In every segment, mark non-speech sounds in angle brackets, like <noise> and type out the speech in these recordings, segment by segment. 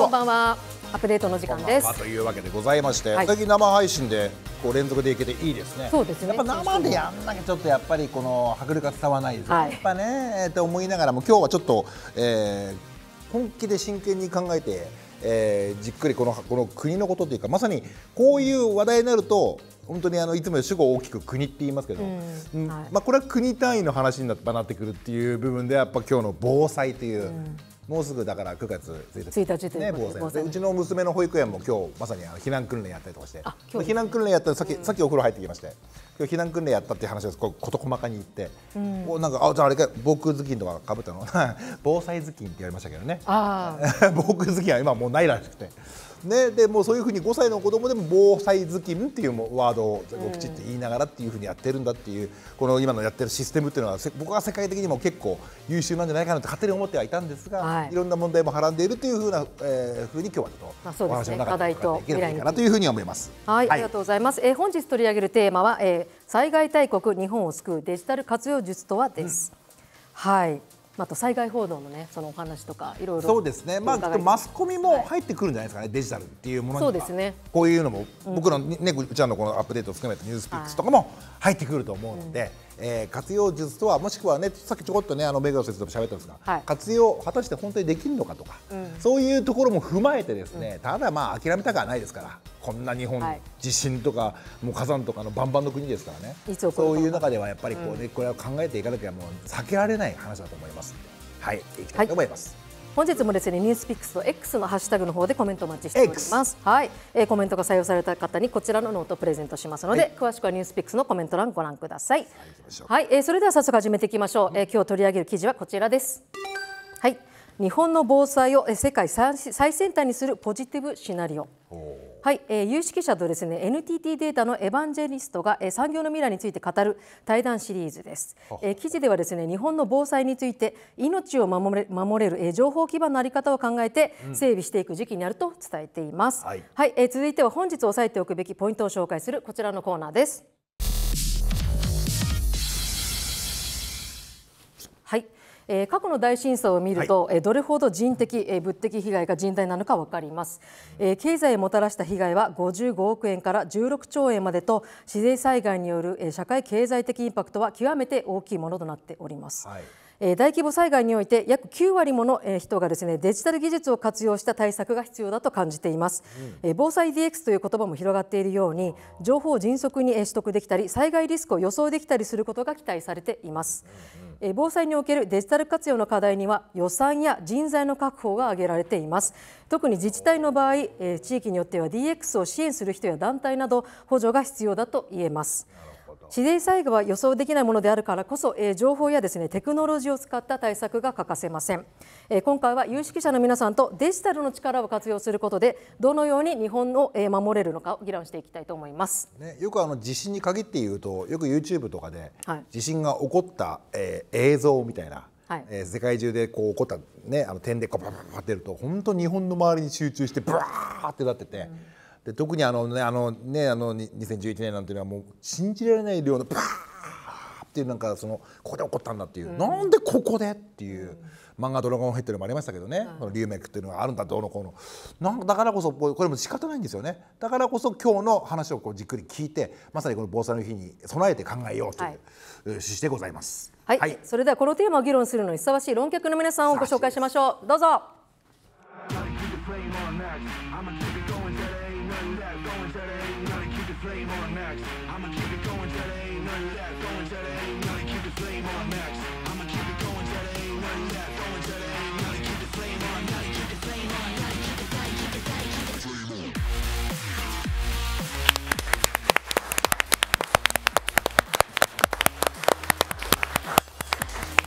こんばんは。アップデートの時間です。というわけでございまして、はい、最近生配信でこう連続でいけていいですね。そうですね。やっぱ生でやんなきゃちょっとやっぱりこの迫力が伝わらないです、ねはい、やっぱねって思いながらも今日はちょっと、えー、本気で真剣に考えて、えー、じっくりこのこの国のことというかまさにこういう話題になると本当にあのいつも主語を大きく国って言いますけど、うんはい、まあ、これは国単位の話になってくるっていう部分でやっぱ今日の防災というもうすぐだから9月1日ね、防災うちの娘の保育園も今日まさにあの避難訓練やったりとかして、避難訓練やったさっき、さっきお風呂入ってきまして、今日避難訓練やったっていう話をこう事細かに言って、うん、おなんかあじゃああれか防空頭巾とかかぶったの <laughs> 防災頭巾って言われましたけどね。<laughs> 防空頭巾は今もうないらしくて。ね、でもうそういうふうに5歳の子供でも防災頭巾っていうワードをきちって言いながらっていうふうにやってるんだっていう、この今のやってるシステムっていうのは僕は世界的にも結構優秀なんじゃないかなと勝手に思ってはいたんですが、はい、いろんな問題もはらんでいるというふうな、えー、ふうに今日はちょっとお話の中で伺っていけないかなというふうに思います。はい、ありがとうございます。えー、本日取り上げるテーマは、えー、災害大国日本を救うデジタル活用術とはです。うん、はい。あと災害報道のねそのお話とかいろいろそうですね、まあ、マスコミも入ってくるんじゃないですかね、はい、デジタルっていうものにそうですねこういうのも、僕のね、うん、ちゃんのこのアップデートを含めたニュースピックスとかも入ってくると思うので、えー、活用術とはもしくはねさっきちょこっとねあの目黒先生とも喋ったんですが、はい、活用果たして本当にできるのかとか、うん、そういうところも踏まえてですね、うん、ただまあ諦めたくはないですからこんな日本、はい、地震とかもう火山とかのバンバンの国ですからねそういう中ではやっぱりこうね、うん、これは考えていかなきゃもう避けられない話だと思いますはい、いきたいと思います。はい本日もですねニュースピックスと X のハッシュタグの方でコメントお待ちしております、はいえー、コメントが採用された方にこちらのノートプレゼントしますので、詳しくはニュースピックスのコメント欄ご覧くださいはい、えー、それでは早速始めていきましょう、えー、今日取り上げる記事はこちらですはい日本の防災を世界最先端にするポジティブシナリオはい、えー、有識者とですね NTT データのエバンジェリストが、えー、産業の未来について語る対談シリーズです、えー、記事ではですね日本の防災について命を守れ守れる、えー、情報基盤のあり方を考えて整備していく時期になると伝えています、うん、はい、はい、えー、続いては本日押さえておくべきポイントを紹介するこちらのコーナーですえー、過去の大震災を見ると、はい、どれほど人的、えー、物的被害が甚大なのか分かります、えー、経済をもたらした被害は55億円から16兆円までと自然災害による、えー、社会経済的インパクトは極めて大きいものとなっております、はいえ大規模災害において約9割もの人がですねデジタル技術を活用した対策が必要だと感じています、え、うん、防災 DX という言葉も広がっているように情報を迅速に取得できたり災害リスクを予想できたりすることが期待されています、うん防災におけるデジタル活用の課題には予算や人材の確保が挙げられています特に自治体の場合地域によっては DX を支援する人や団体など補助が必要だと言えます。自然災害は予想できないものであるからこそ、えー、情報やですねテクノロジーを使った対策が欠かせません、えー、今回は有識者の皆さんとデジタルの力を活用することでどのように日本をえ守れるのかを議論していきたいと思います、ね、よくあの地震に限って言うとよく YouTube とかで、地震が起こった、えー、映像みたいなはいえー、世界中でこう起こった、ね、あの点でこうバババってると本当日本の周りに集中してブワーってなってて、うん、で特にあのねあのねあの2011年なんていうのはもう信じられない量のパーっていうなんかそのここで起こったんだっていう、うん、なんでここでっていう。漫画「ドラゴンヘッド」でもありましたけどね、はい、リューメイクっていうのがあるんだどうのこうのだからこそこれも仕方ないんですよねだからこそ今日の話をこうじっくり聞いてまさにこの防災の日に備えて考えようという、趣旨でございます、はい、はい、それではこのテーマを議論するのにふさわしい論客の皆さんをご紹介しましょうどうぞ Gotta keep the flame on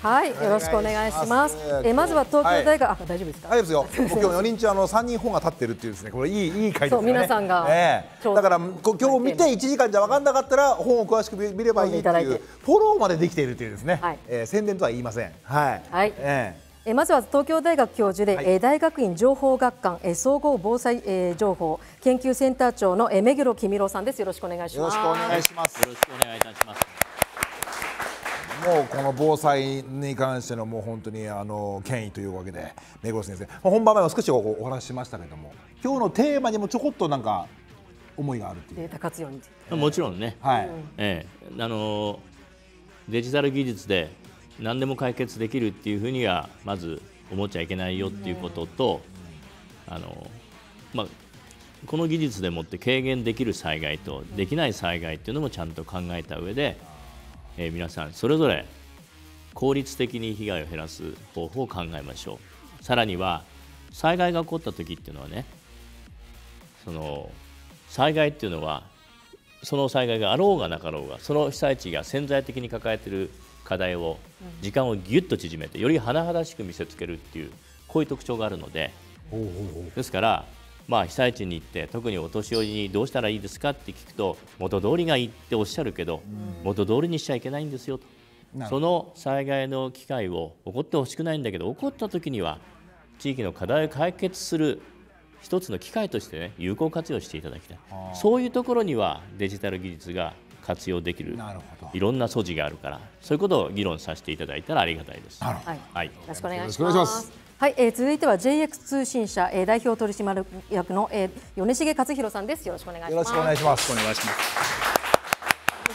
はい、よろしくお願いします。えまずは東京大学、はい、あ大丈夫ですか。大丈夫ですよ。今日四人中あの三人本が立ってるっていうですね、これいいいい会社、ね。皆さんが、えー、だから今日見て一時間じゃ分かんなかったら本を詳しく見ればいいっていうフォローまでできているというですね、はい、えー、宣伝とは言いません。はい。はい。えーえまずは東京大学教授で、はい、大学院情報学館、え総合防災、え情報研究センター長の、え目黒公郎さんです。よろしくお願いします。よろしくお願いします。よろしくお願いいたします。もうこの防災に関してのもう本当にあの権威というわけで目黒先生本番前は少しお話ししましたけども今日のテーマにもちょこっとなんか思いがあるっていうデータ活用に、えー、もちろんね、はいえー、あのデジタル技術で何でも解決できるっていうふうにはまず思っちゃいけないよっていうことと、あのまあ、この技術でもって軽減できる災害とできない災害っていうのもちゃんと考えた上で。えー、皆さんそれぞれ効率的に被害を減らす方法を考えましょうさらには災害が起こった時っていうのはねその災害っていうのはその災害があろうがなかろうがその被災地が潜在的に抱えてる課題を時間をぎゅっと縮めてより甚だしく見せつけるっていうこういう特徴があるのでですからまあ、被災地に行って特にお年寄りにどうしたらいいですかって聞くと元通りがいいっておっしゃるけど、うん、元通りにしちゃいけないんですよとその災害の機会を起こってほしくないんだけど起こった時には地域の課題を解決する一つの機会として、ね、有効活用していただきたいそういうところにはデジタル技術が活用できるいろんな素地があるからそういうことを議論させていただいたらありがたいです。はい、はい、よろしくお願いしますはい、えー、続いては JX 通信社、えー、代表取締役の、えー、米重克弘さんです。よろしくお願いします。よろしくお願いします。お願いします。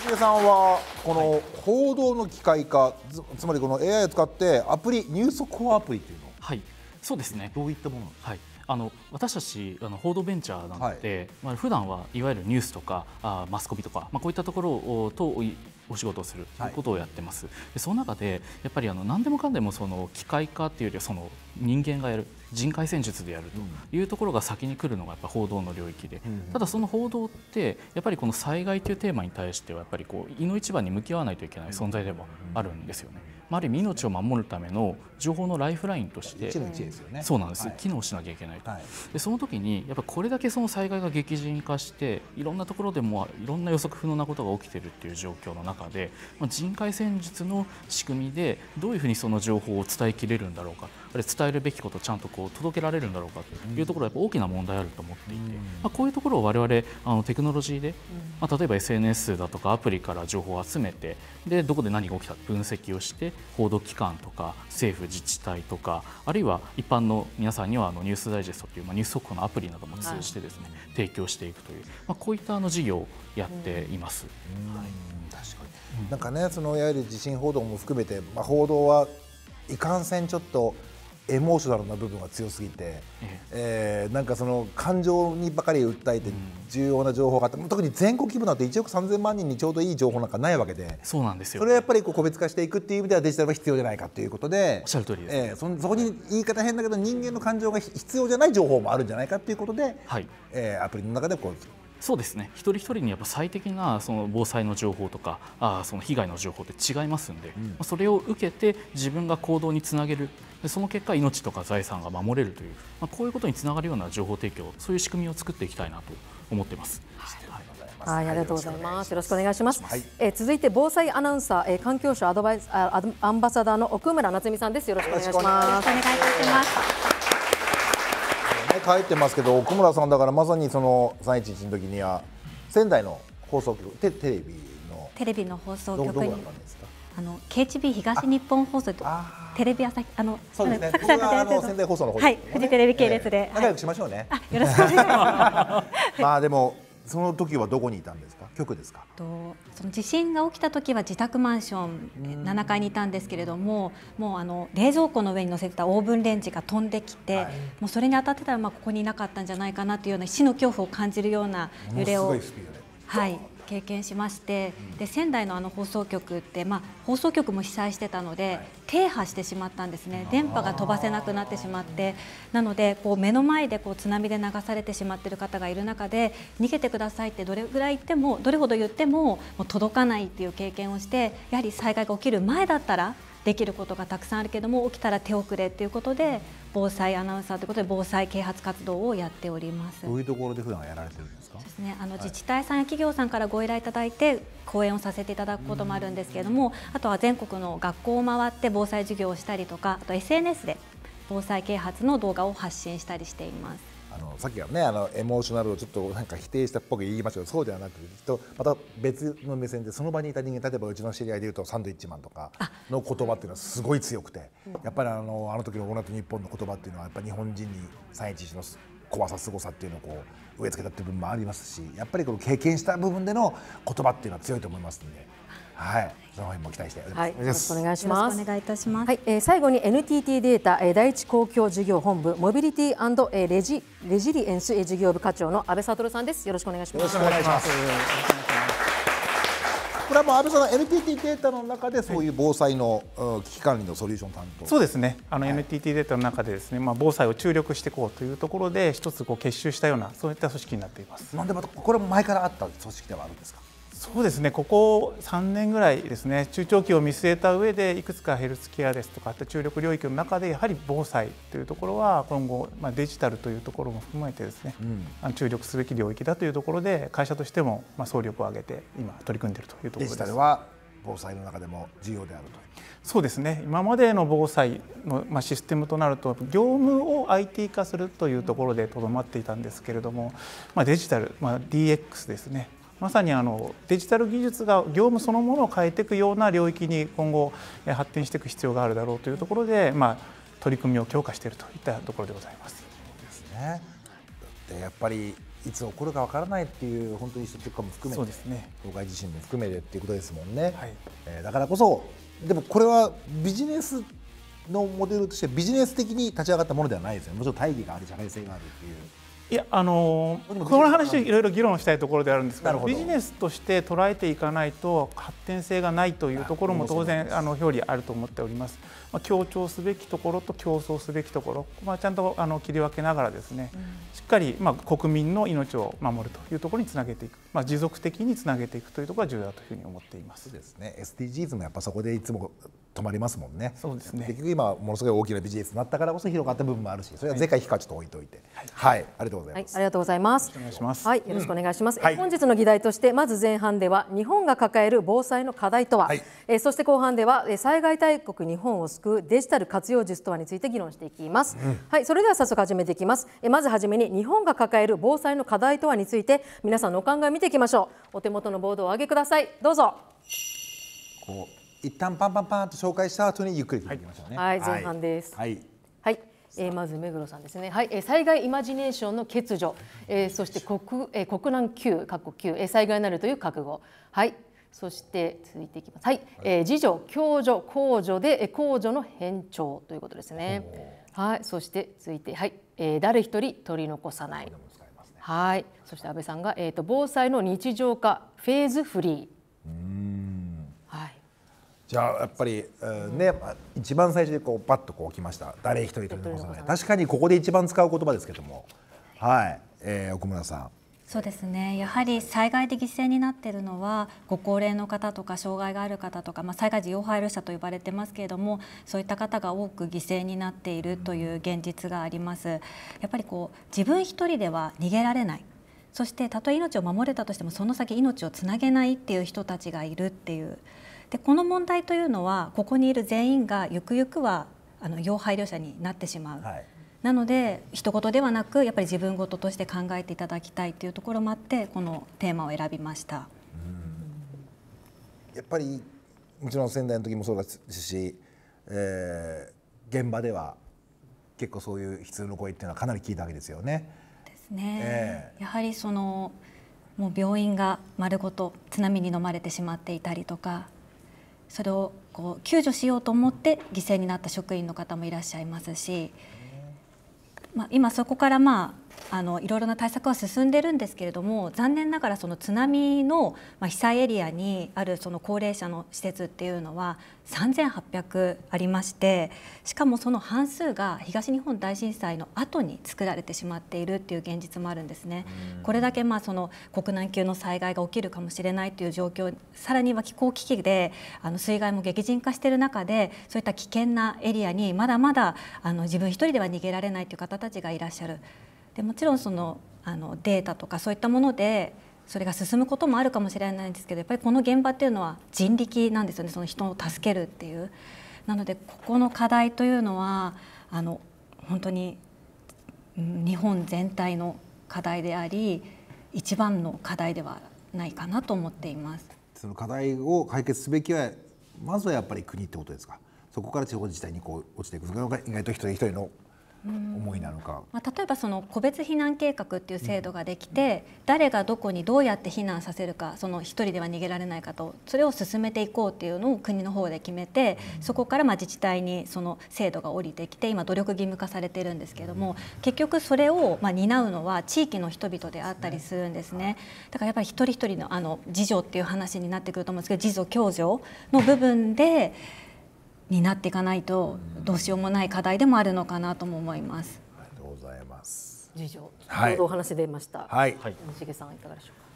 米重さんはこの報道の機械化、はい、つまりこの AI を使ってアプリニュースコアアプリというの。はい、そうですね。どういったもの。はい。あの私たちあの報道ベンチャーなので、はいまあ、普段はいわゆるニュースとかあマスコミとか、まあ、こういったところをとお仕事をするということをやってます、はい、でその中でやっぱりあの何でもかんでもその機械化っていうよりはその人間がやる人海戦術でやるというところが先に来るのがやっぱ報道の領域で、うん、ただその報道ってやっぱりこの災害というテーマに対してはやっぱりこう胃の一番に向き合わないといけない存在でもあるんですよね。あ、る意味命を守るための情報のライフラインとして、そうなんです、はい、機能しなきゃいけないと、はい、でその時にやっぱこれだけその災害が激甚化していろんなところでもいろんな予測不能なことが起きているっていう状況の中で、まあ、人海戦術の仕組みでどういうふうにその情報を伝えきれるんだろうか伝えるべきことをちゃんとこう届けられるんだろうかというところはやっぱ大きな問題あると思っていて、まあ、こういうところを我々あのテクノロジーで、まあ、例えば SNS だとかアプリから情報を集めてでどこで何が起きた分析をして報道機関とか政府自治体とかあるいは一般の皆さんにはあのニュースダイジェストという、まあ、ニュース速報のアプリなども通じてですね、提供していくという、まあ、こういったあの事業をやっています。はいなんかねそのいわゆる地震報道も含めて、まあ、報道はいかんせんちょっとエモーショナルな部分が強すぎて、えー、なんかその感情にばかり訴えて重要な情報があって、うん、特に全国規模なとて1億3000万人にちょうどいい情報なんかないわけでそうなんですよそれをやっぱりこう個別化していくっていう意味ではデジタルが必要じゃないかということでおっしゃる通りです、えー、そそこに言い方変だけど人間の感情が必要じゃない情報もあるんじゃないかということで、はいえー、アプリの中でこうそうですね一人一人にやっぱ最適なその防災の情報とかあその被害の情報って違いますんで、うん、それを受けて自分が行動につなげるでその結果命とか財産が守れるという、まあ、こういうことにつながるような情報提供そういう仕組みを作っていきたいなと思っています。はいはい、ありがとうございます。よろしくお願いします。はい、え続いて防災アナウンサー、え環境省アドバイスアアンバサダーの奥村夏美さんです。よろしくお願いします。お願いいたします。ね、書いてますけど奥村さんだからまさにその三一一の時には仙台の放送局テテレビのテレビの放送局にあの KHB 東日本放送と。テレビ朝日あのそうですね。僕はあの仙台放送の方、ね、はいフジテレビ系列で、えー、仲良くしましょうね。あよろしくお願いします。<laughs> まあでも。その時はどこにいたんですか局ですかとその地震が起きた時は自宅マンション七階にいたんですけれどももうあの冷蔵庫の上に載せたオーブンレンジが飛んできて、はい、もうそれに当たってたらまあここにいなかったんじゃないかなというような死の恐怖を感じるような揺れを。はい、経験しまして、で仙台のあの放送局って、まあ、放送局も被災してたので、停波してしまったんですね電波が飛ばせなくなってしまってなのでこう目の前でこう津波で流されてしまっている方がいる中で逃げてくださいってどれぐらい言ってもどれほど言ってももう届かないっていう経験をしてやはり災害が起きる前だったらできることがたくさんあるけども起きたら手遅れということで防災アナウンサーということで防災啓発活動をやっております。どういうところで普段やられてるんですですかそうです、ね、あの自治体さんや企業さんからご依頼いただいて講演をさせていただくこともあるんですけれども、あとは全国の学校を回って防災授業をしたりとかあと SNS で防災啓発の動画を発信したりしています。あのさっきはねあのエモーショナルをちょっとなんか否定したっぽく言いましたけどそうではなくとまた別の目線でその場にいた人間例えばうちの知り合いでいうとサンドイッチマンとかの言葉っていうのはすごい強くて、やっぱりあのあの時の「オールナの言葉っていうのはやっぱ日本人に311の怖さすごさっていうのをこう植え付けたっていう部分もありますしやっぱりこの経験した部分での言葉っていうのは強いと思いますので。はい、その辺も期待して、はい、よろしくお願いします。お願いいたします。はい、えー、最後に NTT データ、えー、第一公共事業本部モビリティ&、えー、レジレジリエンス事業部課長の安倍悟さんです。よろしくお願いします。よろしくお願いします。これはもう安倍さんの NTT データの中でそういう防災の、危機管理のソリューション担当そうですねあの NTT データの中でですね、まあ、防災を注力していこうというところで一つこう結集したようなそういった組織になっていますなんでまたこれも前からあった組織ではあるんですかそうですねここ3年ぐらいですね中長期を見据えた上でいくつかヘルスケアですとか注力領域の中でやはり防災というところは今後、まあ、デジタルというところも含めてですね、うん、注力すべき領域だというところで会社としても、まあ、総力を挙げて今取り組んでいるというところです。デジタルは防災の中でも重要であるとそうですね今までの防災の、まあ、システムとなると業務を IT 化するというところでとどまっていたんですけれども、まあ、デジタル、まあ、DX ですねまさにあのデジタル技術が業務そのものを変えていくような領域に今後発展していく必要があるだろうというところで、まあ、取り組みを強化しているといったところでございます。ですね、てやっぱりいつ起こるかわからないっていう本当に率直かも含めて、東海、ね、地震も含めてっていうことですもんね、はい、えー、だからこそでもこれはビジネスのモデルとしてビジネス的に立ち上がったものではないですよねもちろん大義がある社会性があるっていういやあのこの話いろいろ議論したいところであるんですがビジネスとして捉えていかないと発展性がないというところも当然あの表裏あると思っております、まあ、強調すべきところと競争すべきところ、まあ、ちゃんとあの切り分けながらですね、うん、しっかり、まあ、国民の命を守るというところにつなげていく、まあ、持続的につなげていくというところが重要だというふうに思っていますそうですね SDGs もやっぱそこでいつも止まりますもんね。そうですね。結局今ものすごい大きなビジネスになったからこそ広がった部分もあるし、それは是か一かちょっと置いといて、はい、はい、ありがとううございます、はい、ありがとうございますお願いしますはいよろしくお願いします、うん、本日の議題としてまず前半では日本が抱える防災の課題とは、はい、えそして後半では災害大国日本を救うデジタル活用術とはについて議論していきます、うん、はいそれでは早速始めていきますえまずはじめに日本が抱える防災の課題とはについて皆さんのお考え見ていきましょうお手元のボードを上げくださいどうぞこう一旦パンパンパンと紹介した後にゆっくり聞いていきましょうね、はい、はい、前半ですはいえー、まず目黒さんですね、はいえー、災害イマジネーションの欠如、えー、そして国,、えー、国難級かっこ級、えー、災害なるという覚悟はいそして続いていきますはい、えー、自助共助公助で、えー、公助の変調ということですねはいそして続いてはい、えー、誰一人取り残さない、ね、はいそして安倍さんが、えーと防災の日常化フェーズフリーじゃあやっぱり、うん、ね一番最初にこうパッとこう来ました誰一人取り残さない確かにここで一番使う言葉ですけどもはい、えー、奥村さんそうですねやはり災害で犠牲になっているのはご高齢の方とか障害がある方とか、まあ、災害時要配慮者と呼ばれてますけれどもそういった方が多く犠牲になっているという現実があります。やっぱりこう自分一人では逃げられないそしてたとえ命を守れたとしてもその先命をつなげないっていう人たちがいるっていうでこの問題というのはここにいる全員がゆくゆくはあの要配慮者になってしまう、はい、なので一言ではなくやっぱり自分事として考えていただきたいというところもあってこのテーマを選びました。やっぱりもちろん仙台の時もそうですし、えー、現場では結構そういう悲痛の声っていうのはかなり聞いたわけですよね。ですね。えー、やはりそのもう病院が丸ごと津波に飲まれてしまっていたりとかそれをこう救助しようと思って犠牲になった職員の方もいらっしゃいますし、まあ、今そこからまあのいろいろな対策は進んでるんですけれども残念ながらその津波の被災エリアにあるその高齢者の施設っていうのは3800ありましてしかもその半数が東日本大震災の後に作られてしまっているっていう現実もあるんですね。これだけまあその国難級の災害が起きるかもしれないという状況さらには気候危機であの水害も激甚化している中でそういった危険なエリアにまだまだあの自分一人では逃げられないという方たちがいらっしゃる。でもちろんそのあのデータとかそういったものでそれが進むこともあるかもしれないんですけどやっぱりこの現場っていうのは人力なんですよねその人を助けるっていう。なのでここの課題というのはあの本当に日本全体の課題であり一番の課題ではないかなと思っています。その課題を解決すべきはまずはやっぱり国ってことですか。そこから地方自治体にこう落ちていく意外と一人一人の思いなのか、まあ、例えばその個別避難計画っていう制度ができて、うん、誰がどこにどうやって避難させるかその1人では逃げられないかとそれを進めていこうっていうのを国の方で決めて、うん、そこからま自治体にその制度が降りてきて今努力義務化されてるんですけども、うん、結局それをま担うのは地域の人々であったりするんですね。だからやっぱり一人一人のあの自助っていう話になってくると思うんですけど自助共助の部分でになっていかないとどうしようもない課題でもあるのかなとも思います。ありがとうございます。次長、はい、お話出ました。はい。はい、さんいかがでしょうか。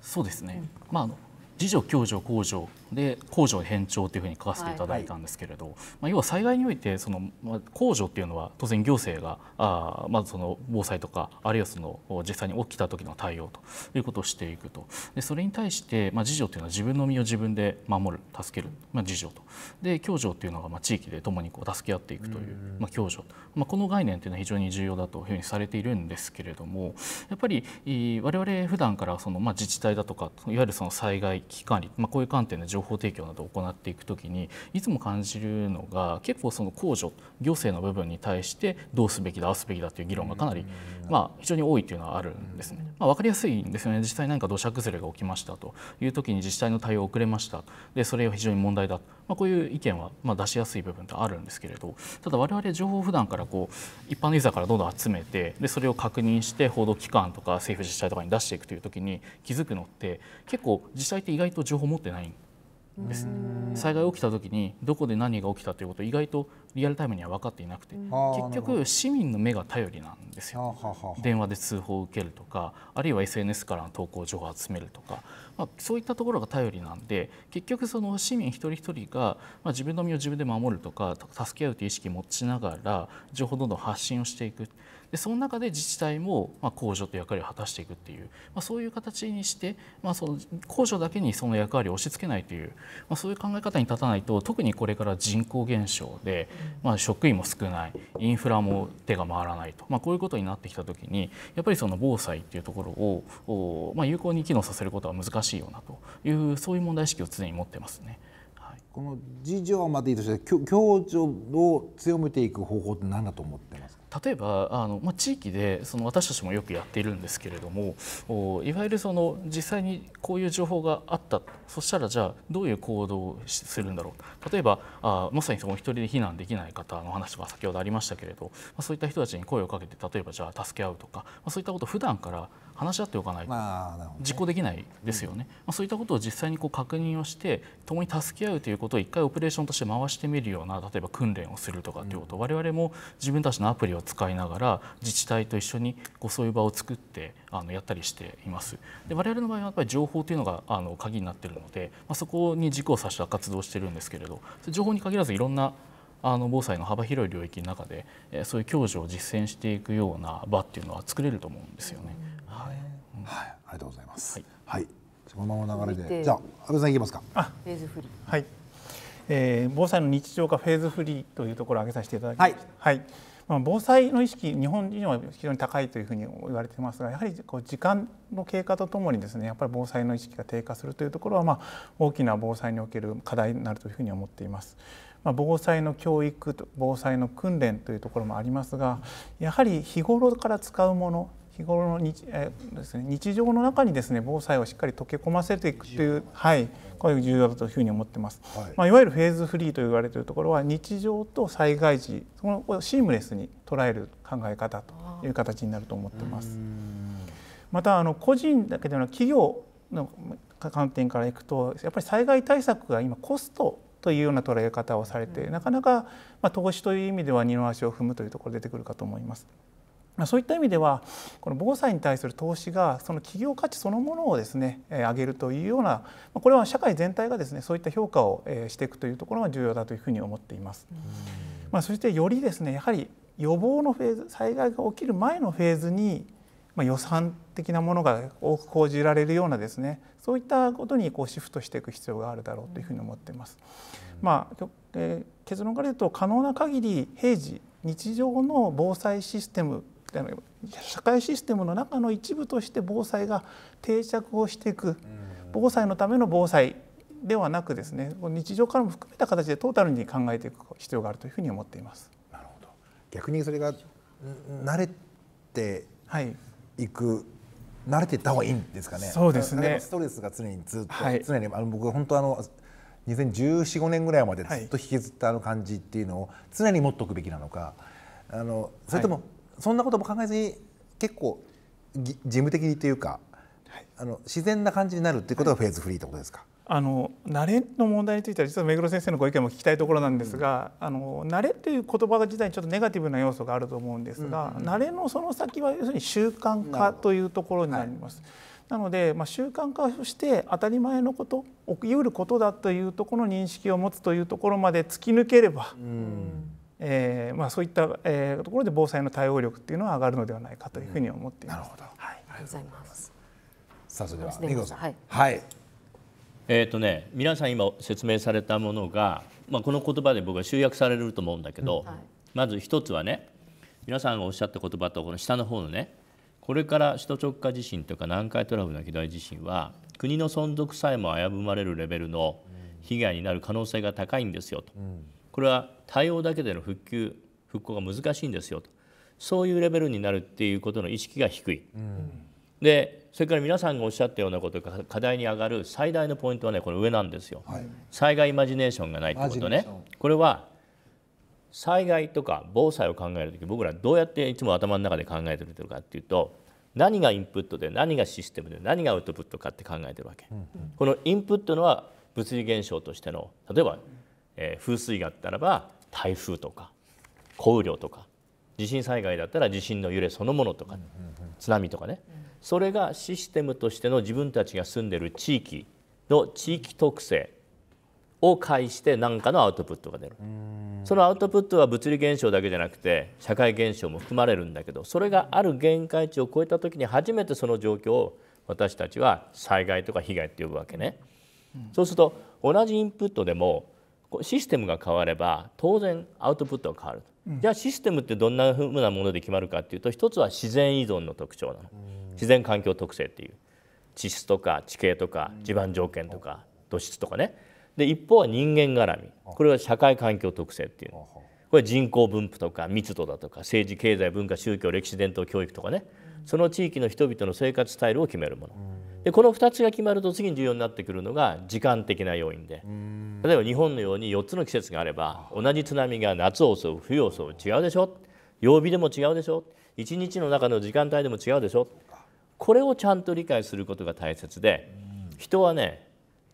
そうですね。うん、まああの自助、共助、公助で公助偏重というふうに書かせていただいたんですけれど、はいはい、まあ、要は災害においてその、まあ、公助っていうのは当然行政があまずその防災とかあるいはその実際に起きた時の対応ということをしていくとでそれに対して、まあ、自助というのは自分の身を自分で守る助ける、まあ、自助とで共助というのがまあ地域で共にこう助け合っていくという、まあ、共助、まあ、この概念というのは非常に重要だというふうにされているんですけれどもやっぱり我々普段からそのまあ自治体だとかいわゆるその災害危機管理、まあ、こういう観点で情報提供などを行っていくときにいつも感じるのが結構その控除行政の部分に対してどうすべきだあすべきだという議論がかなり、まあ、非常に多いというのはあるんですね、まあ、分かりやすいんですよね実際何か土砂崩れが起きましたという時に自治体の対応遅れましたでそれは非常に問題だ、まあ、こういう意見はまあ出しやすい部分ってあるんですけれどただ我々情報を普段からこう一般のユーザーからどんどん集めてでそれを確認して報道機関とか政府自治体とかに出していくという時に気づくのって結構自治体って意外と情報を持ってないんです災害起きた時にどこで何が起きたということを意外とリアルタイムには分かっていなくて、うん、結局市民の目が頼りなんですよ、電話で通報を受けるとかあるいは SNS からの投稿情報を集めるとか、まあ、そういったところが頼りなんで結局その市民一人一人が、まあ、自分の身を自分で守るとか助け合うという意識を持ちながら情報をどんどん発信をしていく。でその中で自治体も、まあ、公助という役割を果たしていくっていう、まあ、そういう形にして、まあ、その公助だけにその役割を押し付けないという、まあ、そういう考え方に立たないと特にこれから人口減少で、まあ、職員も少ないインフラも手が回らないと、まあ、こういうことになってきた時にやっぱりその防災っていうところを、まあ、有効に機能させることは難しいよなというそういう問題意識を常に持ってますね。この事情はまでいいとして共助を強めていく方法って何だと思ってます例えばあの、まあ、地域でその私たちもよくやっているんですけれどもいわゆるその実際にこういう情報があったそしたらじゃあどういう行動をするんだろう例えばあまさにその一人で避難できない方の話が先ほどありましたけれど、まあ、そういった人たちに声をかけて例えばじゃあ助け合うとか、まあ、そういったことを普段から話し合っておかないと実行できないですよね、まあ、そういったことを実際にこう確認をして共に助け合うということを一回オペレーションとして回してみるような例えば訓練をするとかっていうことを我々も自分たちのアプリを使いながら自治体と一緒にこうそういう場を作ってあのやったりしています。で我々の場合はやっぱり情報というのがあの鍵になっているので、まあ、そこに軸を指した活動をしているんですけれど情報に限らずいろんなあの防災の幅広い領域の中でそういう共助を実践していくような場っていうのは作れると思うんですよね。はい、ありがとうございます。はい、そのまま流れで、じゃ安倍さんいきますか。あ、フェーズフリー。はい。えー、防災の日常化フェーズフリーというところを挙げさせていただきます。はい、はいまあ、防災の意識、日本人は非常に高いというふうに言われてますが、やはりこう時間の経過とともにですね、やっぱり防災の意識が低下するというところは、まあ、大きな防災における課題になるというふうに思っています。まあ、防災の教育と防災の訓練というところもありますがやはり日頃から使うもの日頃の日,、えですね、日常の中にですね防災をしっかり溶け込ませていくという、はい、これが重要だというふうに思ってます、はい、まあ、いわゆるフェーズフリーと言われているところは日常と災害時そのをシームレスに捉える考え方という形になると思ってますまたあの個人だけではなく企業の観点からいくとやっぱり災害対策が今コストというような捉え方をされて、なかなか、まあ、投資という意味では二の足を踏むというところ出てくるかと思います。まそういった意味ではこの防災に対する投資がその企業価値そのものをですね上げるというようなこれは社会全体がですねそういった評価をしていくというところが重要だというふうに思っています。まあ、そしてよりですねやはり予防のフェーズ災害が起きる前のフェーズにま予算的なものが多く講じられるようなですねそういったことにこうシフトしていく必要があるだろうというふうに思っています。まあ、えー、結論から言うと可能な限り平時日常の防災システム社会システムの中の一部として防災が定着をしていく防災のための防災ではなくですね日常からも含めた形でトータルに考えていく必要があるというふうに思っています。なるほど逆にそれが慣れていく、はい慣れていった方がいいんですかね。そうですね。ストレスが常にずっと、はい、常にあの僕本当あの2014、5年ぐらいまでずっと引きずったあの感じっていうのを常に持っておくべきなのか、あのそれともそんなことも考えずに結構事務的にというか、はい、あの自然な感じになるということがフェーズフリーということですか。あの慣れの問題については実は目黒先生のご意見も聞きたいところなんですが、うん、あの慣れという言葉自体にちょっとネガティブな要素があると思うんですが、うんうん、慣れのその先は要するに習慣化というところになります。なので、まあ、習慣化をして当たり前のこと起きうることだというところの認識を持つというところまで突き抜ければ、うんえーまあ、そういった、えー、ところで防災の対応力っていうのは上がるのではないかというふうに思っています。なるほど、はい、ありがとうございますさあそれではさん、はい、はい、えっ、ー、とね皆さん今説明されたものが、まあ、この言葉で僕は集約されると思うんだけど、うんはい、まず一つはね皆さんがおっしゃった言葉とこの下の方のねこれから首都直下地震というか南海トラフの巨大地震は国の存続さえも危ぶまれるレベルの被害になる可能性が高いんですよと。うんこれは対応だけでの復旧復興が難しいんですよとそういうレベルになるっていうことの意識が低い、うん、でそれから皆さんがおっしゃったようなことが課題に上がる最大のポイントはねこの上なんですよ、はい、災害イマジネーションがないってことねこれは災害とか防災を考える時僕らどうやっていつも頭の中で考えてるかっていうと何がインプットで何がシステムで何がアウトプットかって考えてるわけ、うんうん、このインプットのは物理現象としての例えばえー、風水があったらば台風とか降雨量とか地震災害だったら地震の揺れそのものとか、津波とかねそれがシステムとしての自分たちが住んでる地域の地域特性を介して何かのアウトプットが出るそのアウトプットは物理現象だけじゃなくて社会現象も含まれるんだけどそれがある限界値を超えた時に初めてその状況を私たちは災害とか被害って呼ぶわけね。そうすると同じインプットでもシステムが変われば当然アウトプットが変わる、うん、じゃあシステムってどんなふうなもので決まるかっていうと一つは自然依存の特徴なの、自然環境特性っていう地質とか地形とか地盤条件とか土質とかねで一方は人間絡みこれは社会環境特性っていうこれは人口分布とか密度だとか政治経済文化宗教歴史伝統教育とかねその地域の人々の生活スタイルを決めるもの。でこの2つが決まると次に重要になってくるのが時間的な要因で例えば日本のように4つの季節があれば同じ津波が夏を襲う冬を襲う違うでしょ曜日でも違うでしょ一日の中の時間帯でも違うでしょこれをちゃんと理解することが大切で人はね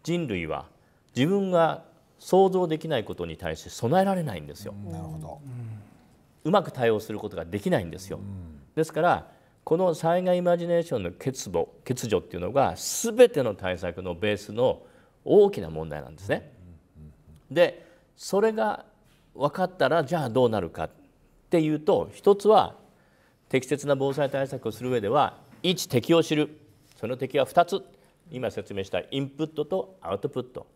人類は自分が想像できないことに対して備えられないんですよ。うまく対応することができないんですよ。ですからこの災害イマジネーションの欠乏欠如っていうのが全ての対策のベースの大きな問題なんですね。でそれが分かったらじゃあどうなるかっていうと一つは適切な防災対策をする上では1敵を知るその敵は2つ今説明したインプットとアウトプット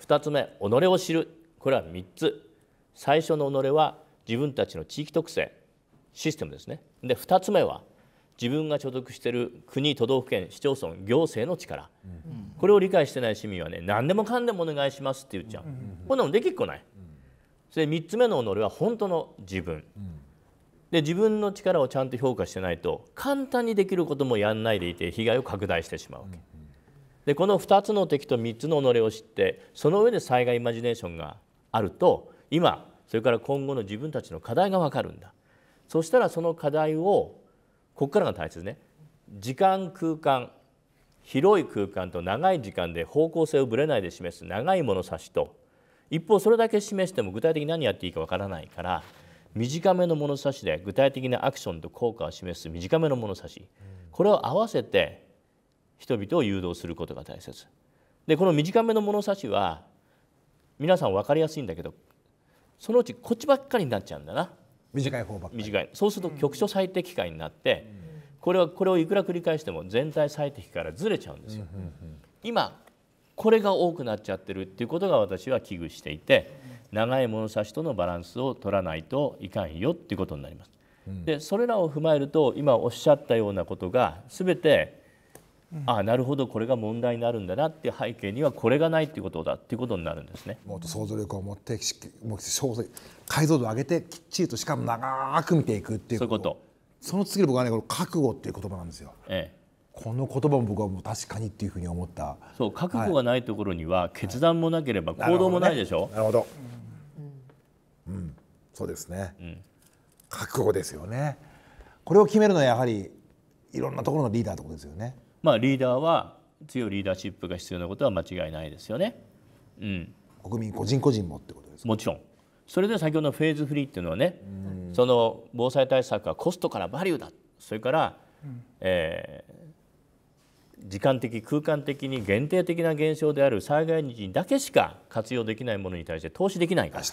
2つ目己を知るこれは3つ最初の己は自分たちの地域特性システムですねで2つ目は自分が所属している国都道府県市町村行政の力、うん、これを理解してない市民はね何でもかんでもお願いしますって言っちゃう、うん、こんなのできっこない、うん、それで3つ目の己は本当の自分、で自分の力をちゃんと評価してないと簡単にできることもやんないでいて被害を拡大してしまうわけ、でこの2つの敵と3つの己を知ってその上で災害イマジネーションがあると今それから今後の自分たちの課題が分かるんだそしたらその課題をここからが大切ね時間空間広い空間と長い時間で方向性をぶれないで示す長い物差しと一方それだけ示しても具体的に何やっていいかわからないから短めの物差しで具体的なアクションと効果を示す短めの物差しこれを合わせて人々を誘導することが大切でこの短めの物差しは皆さん分かりやすいんだけどそのうちこっちばっかりになっちゃうんだな短い方ばっかり短いそうすると局所最適解になって、これはこれをいくら繰り返しても全体最適からずれちゃうんですよ、今これが多くなっちゃってるっていうことが私は危惧していて長い物差しとのバランスを取らないといかんよっていうことになります。でそれらを踏まえると今おっしゃったようなことがすべてあなるほどこれが問題になるんだなって背景にはこれがないっていうことだっていうことになるんですね。もっと想像力を持ってもう解像度を上げてきっちりとしかも長く見ていくっていうそういうことその次に僕はねこの覚悟っていう言葉なんですよ。ええ、この言葉も僕はもう確かにっていうふうに思ったそう覚悟がないところには決断もなければ行動もないでしょ、はい、なるほど、ねほど、うん、うん、そうですね、うん、覚悟ですよねこれを決めるのはやはりいろんなところのリーダーってことですよねまあ、リーダーは強いリーダーシップが必要なことは間違いないですよね。うん、国民個人個人もってことですもちろんそれで先ほどのフェーズフリーっていうのはねその防災対策はコストからバリューだそれから、うん、えー、時間的空間的に限定的な現象である災害時にだけしか活用できないものに対して投資できないから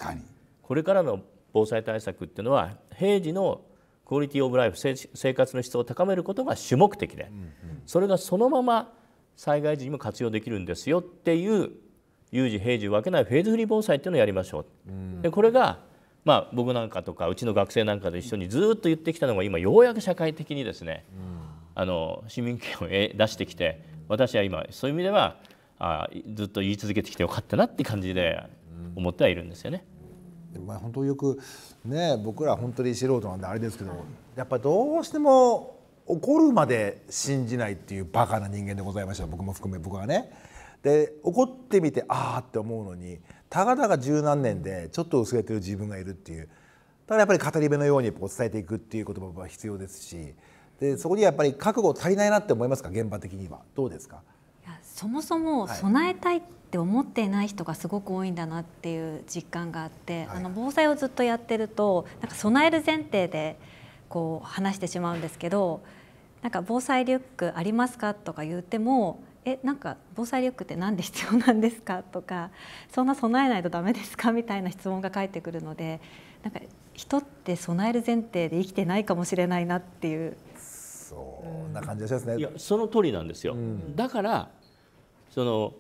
これからの防災対策っていうのは平時のクオリティオブライフ生活の質を高めることが主目的で、それがそのまま災害時にも活用できるんですよっていう有事平時分けないフェーズフリー防災っていうのをやりましょう、でこれが、まあ、僕なんかとかうちの学生なんかと一緒にずっと言ってきたのが今ようやく社会的にですね、あの市民権を出してきて私は今そういう意味ではあずっと言い続けてきてよかったなって感じで思ってはいるんですよね。まあ、本当よく、ね、僕ら本当に素人なんであれですけど、やっぱどうしても怒るまで信じないっていうバカな人間でございました僕も含め僕はね。で怒ってみてああって思うのにたかだか十何年でちょっと薄れてる自分がいるっていうだからやっぱり語り部のようにこう伝えていくっていう言葉は必要ですしでそこにやっぱり覚悟足りないなって思いますか現場的にはどうですかいやそもそも備えたいっって思っていない人がすごく多いんだなっていう実感があって、はい、あの防災をずっとやってるとなんか備える前提でこう話してしまうんですけどなんか防災リュックありますかとか言ってもえなんか防災リュックって何で必要なんですかとかそんな備えないとダメですかみたいな質問が返ってくるのでなんか人って備える前提で生きてないかもしれないなっていうそんな感じですねいやその通りなんですよ、うん、だからその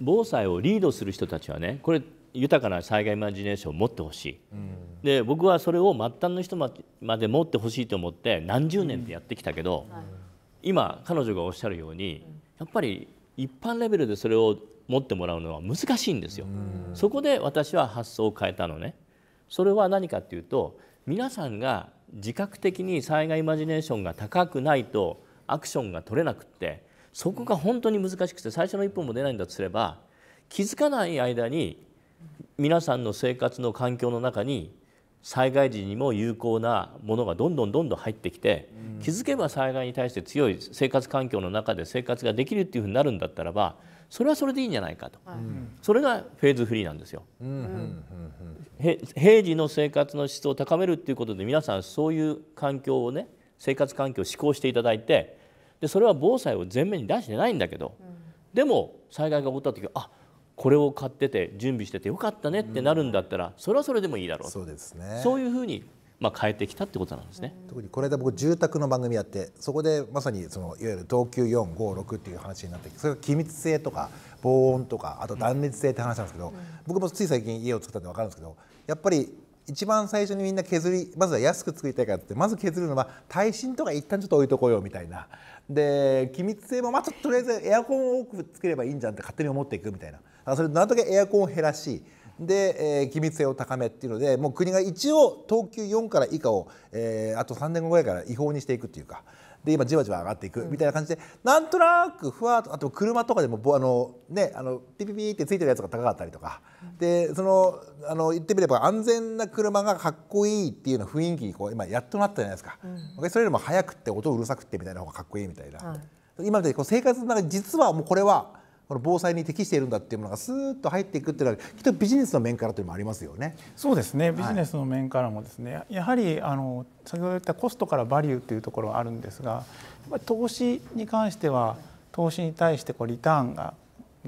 防災をリードする人たちはねこれ豊かな災害イマジネーションを持ってほしい、うん、で僕はそれを末端の人まで持ってほしいと思って何十年ってやってきたけど、うん今彼女がおっしゃるようにやっぱり一般レベルでそれを持ってもらうのは難しいんですよ。うん、そこで私は発想を変えたのね。それは何かっていうと皆さんが自覚的に災害イマジネーションが高くないとアクションが取れなくってそこが本当に難しくて最初の一歩も出ないんだとすれば気づかない間に皆さんの生活の環境の中に災害時にも有効なものがどんどんどんどん入ってきて気づけば災害に対して強い生活環境の中で生活ができるっていうふうになるんだったらばそれはそれでいいんじゃないかと、それがフェーズフリーなんですよ、うん、平時の生活の質を高めるっていうことで皆さんそういう環境をね生活環境を志向していただいてでそれは防災を前面に出してないんだけど、うん、でも災害が起こった時あこれを買ってて準備しててよかったねってなるんだったら、それはそれでもいいだろうそうですねそういうふうにまあ、変えてきたってことなんですね、うん、特にこの間僕住宅の番組やってそこでまさにそのいわゆる等級456っていう話になってそれが気密性とか防音とかあと断熱性って話なんですけど、うん、僕もつい最近家を作ったんで分かるんですけどやっぱり一番最初にみんな削りまずは安く作りたいからってまず削るのは耐震とか一旦ちょっと置いとこうよみたいなで気密性もまあとりあえずエアコンを多くつければいいんじゃんって勝手に思っていくみたいなそれなんだけエアコンを減らしで、えー、気密性を高めっていうのでもう国が一応等級4から以下を、えー、あと3年後ぐらいから違法にしていくっていうかで今じわじわ上がっていくみたいな感じで、なんとなくふわっとあと車とかでもあの、ね、あのピピピってついてるやつが高かったりとか、でそのあの言ってみれば安全な車がかっこいいっていうの雰囲気にこう今やっとなったじゃないですか、うん、それよりも速くって音うるさくってみたいな方がかっこいいみたいな、うん、今までこう生活の中で実はもうこれはこの防災に適しているんだっていうものがスーッと入っていくっていうのはきっとビジネスの面からというのもありますよね。そうですねビジネスの面からもですね、はい、やはりあの先ほど言ったコストからバリューというところはあるんですが投資に関しては投資に対してこうリターンが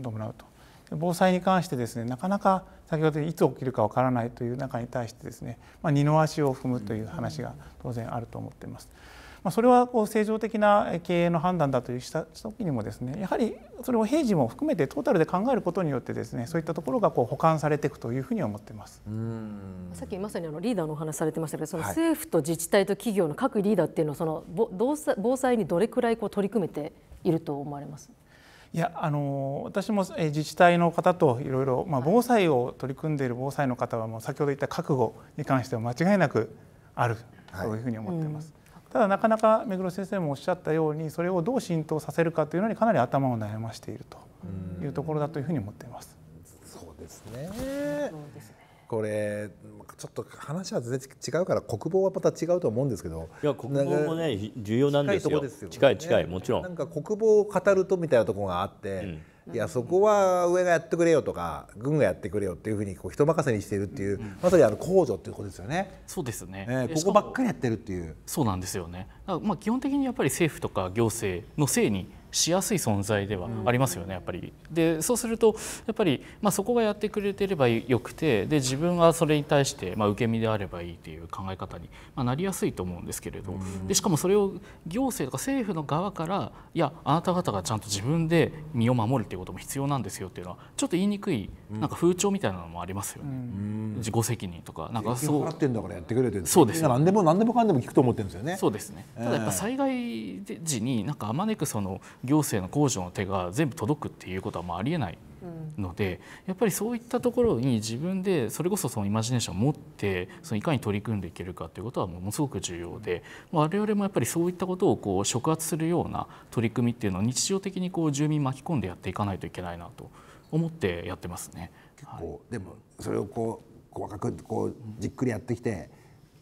伴うと防災に関してですねなかなか先ほどいつ起きるかわからないという中に対してですね、まあ、二の足を踏むという話が当然あると思っています。うんまそれはこう正常的な経営の判断だとした時にもですねやはりそれを平時も含めてトータルで考えることによってですねそういったところがこう補完されていくというふうに思ってますさっきまさにあのリーダーのお話されてましたけどその政府と自治体と企業の各リーダーっていうのはその防災にどれくらいこう取り組めていると思われますいやあの私も自治体の方といろいろ、まあ、防災を取り組んでいる防災の方はもう先ほど言った覚悟に関しては間違いなくある、とい、うふうに思っています。うんただなかなか目黒先生もおっしゃったようにそれをどう浸透させるかというのにかなり頭を悩ましているというところだというふうに思っています。うそうですねこれちょっと話は全然違うから国防はまた違うと思うんですけどいや国防もね重要なんですよ近い近い、ね、もちろんなんか国防を語るとみたいなところがあって、うんいやそこは上がやってくれよとか軍がやってくれよっていうふうにこう人任せにしているっていう、うん、まさにあの控除っていうことですよね。そうですね、えー、ここばっかりやってるっていうそうなんですよねまあ基本的にやっぱり政府とか行政のせいにしやすい存在ではありますよね、うん、やっぱり。でそうするとやっぱり、まあ、そこがやってくれてればよくてで自分はそれに対して、まあ、受け身であればいいという考え方に、まあ、なりやすいと思うんですけれど、うん、でしかもそれを行政とか政府の側からいやあなた方がちゃんと自分で身を守るということも必要なんですよっていうのはちょっと言いにくいなんか風潮みたいなのもありますよね。うん、自己責任とかなんかそう払ってんだからやってくれてそうです、ね、何でも何でもかんでも聞くと思ってるんですよね。そうですね。ただやっぱ災害時になんかあまねくその行政の控除の手が全部届くっていうことはまあありえないのでやっぱりそういったところに自分でそれこそそのイマジネーションを持ってそのいかに取り組んでいけるかということはものすごく重要で我々もやっぱりそういったことをこう触発するような取り組みっていうのを日常的にこう住民巻き込んでやっていかないといけないなと思ってやってますね。結構、はい、でもそれをこう細かくこうじっくりやってきて、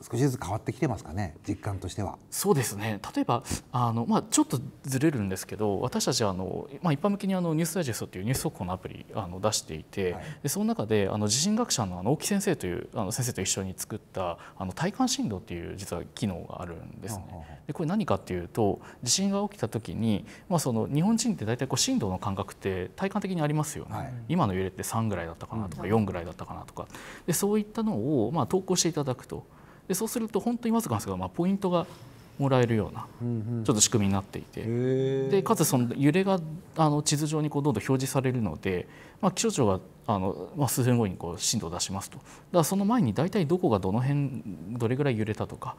少しずつ変わってきてますかね実感としてはそうですね例えばあの、まあ、ちょっとずれるんですけど私たちはあの、まあ、一般向けにあのニュースダイジェストというニュース速報のアプリあの出していて、はい、でその中であの地震学者のあの大木先生というあの先生と一緒に作ったあの体感振動という実は機能があるんですね。でこれ何かっていうと地震が起きた時に、まあ、その日本人って大体こう震動の感覚って体感的にありますよね、はい、今の揺れって3ぐらいだったかなとか4ぐらいだったかなとかでそういったのをまあ投稿していただくと。でそうすると本当にわずかなんですが、まあ、ポイントがもらえるようなちょっと仕組みになっていて、うんうん、でかつその揺れがあの地図上にこうどんどん表示されるので、まあ、気象庁があの、まあ、数分後にこう震度を出しますとだからその前に大体どこがどの辺どれぐらい揺れたとか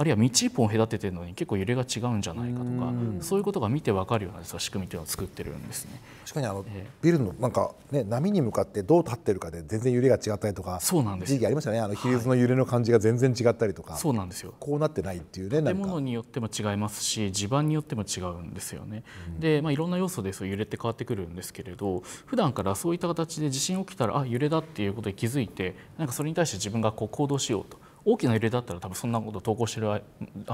あるいは道一本隔ててるのに結構揺れが違うんじゃないかとかそういうことが見て分かるような仕組みというのを作ってるんですね確かにあの、えー、ビルのなんか、ね、波に向かってどう立ってるかで全然揺れが違ったりとかそうなんですありましたねあの比率の揺れの感じが全然違ったりとか、はい、そうなんですよこうなってないっていうね建物によっても違いますし地盤によっても違うんですよね、うん、で、まあ、いろんな要素でそう揺れって変わってくるんですけれど普段からそういった形で地震起きたらあ揺れだっていうことに気づいてなんかそれに対して自分がこう行動しようと大きな揺れだったら多分そんなこと投稿してるあ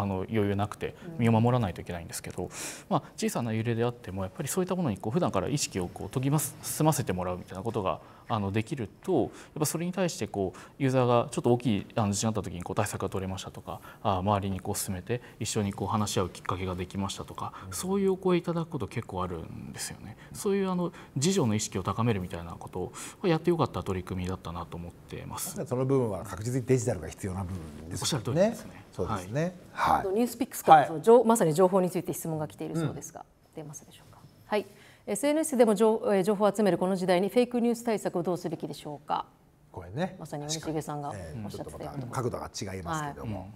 の余裕なくて身を守らないといけないんですけど、まあ、小さな揺れであってもやっぱりそういったものにこう普段から意識をこう研ぎ澄ませてもらうみたいなことがあのできるとやっぱそれに対してこうユーザーがちょっと大きいあの地震があった時にこう対策が取れましたとかあ周りにこう進めて一緒にこう話し合うきっかけができましたとかそういうお声いただくこと結構あるんですよね。そういうあの自助の意識を高めるみたいなことをやってよかった取り組みだったなと思ってます。その部分は確実にデジタルが必要な部分です通りですね。そうですね。はい。はい、ニュースピックスから、その、はい、まさに情報について質問が来ているそうですが、うん、出ますでしょうか。はい。SNS でも情情報を集めるこの時代にフェイクニュース対策をどうすべきでしょうかこれねまさに森重さんがおっしゃってた、えー、角度が違いますけども。はい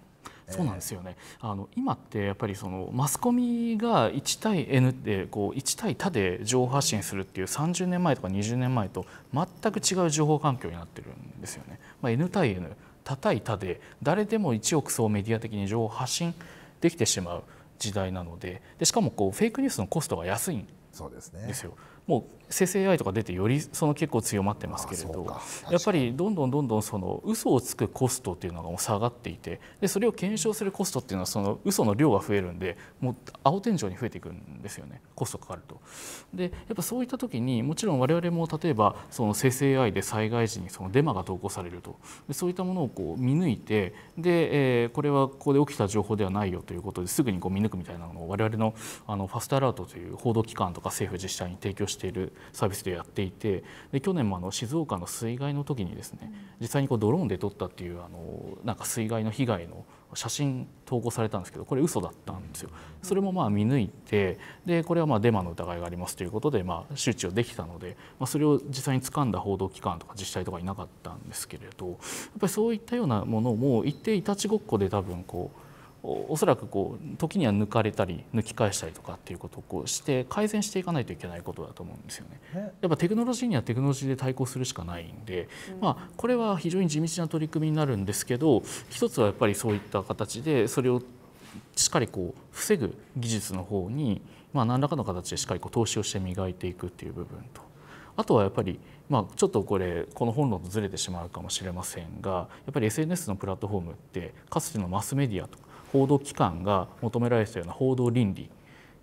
そうなんですよね。あの今ってやっぱりそのマスコミが1対 N でこう1対他で情報発信するっていう30年前とか20年前と全く違う情報環境になってるんですよね。まあ、N 対 N 他対他で誰でも1億層メディア的に情報発信できてしまう時代なのででしかもこうフェイクニュースのコストが安いそうですね。ですよ。もう生成 AI とか出てよりその結構強まってますけれどやっぱりどんどんどんどんその嘘をつくコストっていうのがもう下がっていてでそれを検証するコストっていうのはその嘘の量が増えるんでもう青天井に増えていくんですよねコストかかると。でやっぱそういった時にもちろん我々も例えばその生成 AI で災害時にそのデマが投稿されるとでそういったものをこう見抜いてで、えー、これはここで起きた情報ではないよということですぐにこう見抜くみたいなのを我々のあのファストアラートという報道機関とか政府自治体に提供しているサービスでやっていてで去年もあの静岡の水害の時にですね実際にこうドローンで撮ったっていうあのなんか水害の被害の写真投稿されたんですけどこれ嘘だったんですよそれもまあ見抜いてでこれはまあデマの疑いがありますということでまあ周知をできたので、まあ、それを実際に掴んだ報道機関とか自治体とかいなかったんですけれどやっぱりそういったようなものも一定いたちごっこで多分こうおそらくこう時には抜かれたり抜き返したりとかっていうことをこうして改善していかないといけないことだと思うんですよね。やっぱテクノロジーにはテクノロジーで対抗するしかないんで、まあ、これは非常に地道な取り組みになるんですけど一つはやっぱりそういった形でそれをしっかりこう防ぐ技術の方に、まあ、何らかの形でしっかりこう投資をして磨いていくっていう部分と。あとはやっぱり、まあ、ちょっとこれこの本論とずれてしまうかもしれませんがやっぱり SNS のプラットフォームってかつてのマスメディアとか報道機関が求められていたような報道倫理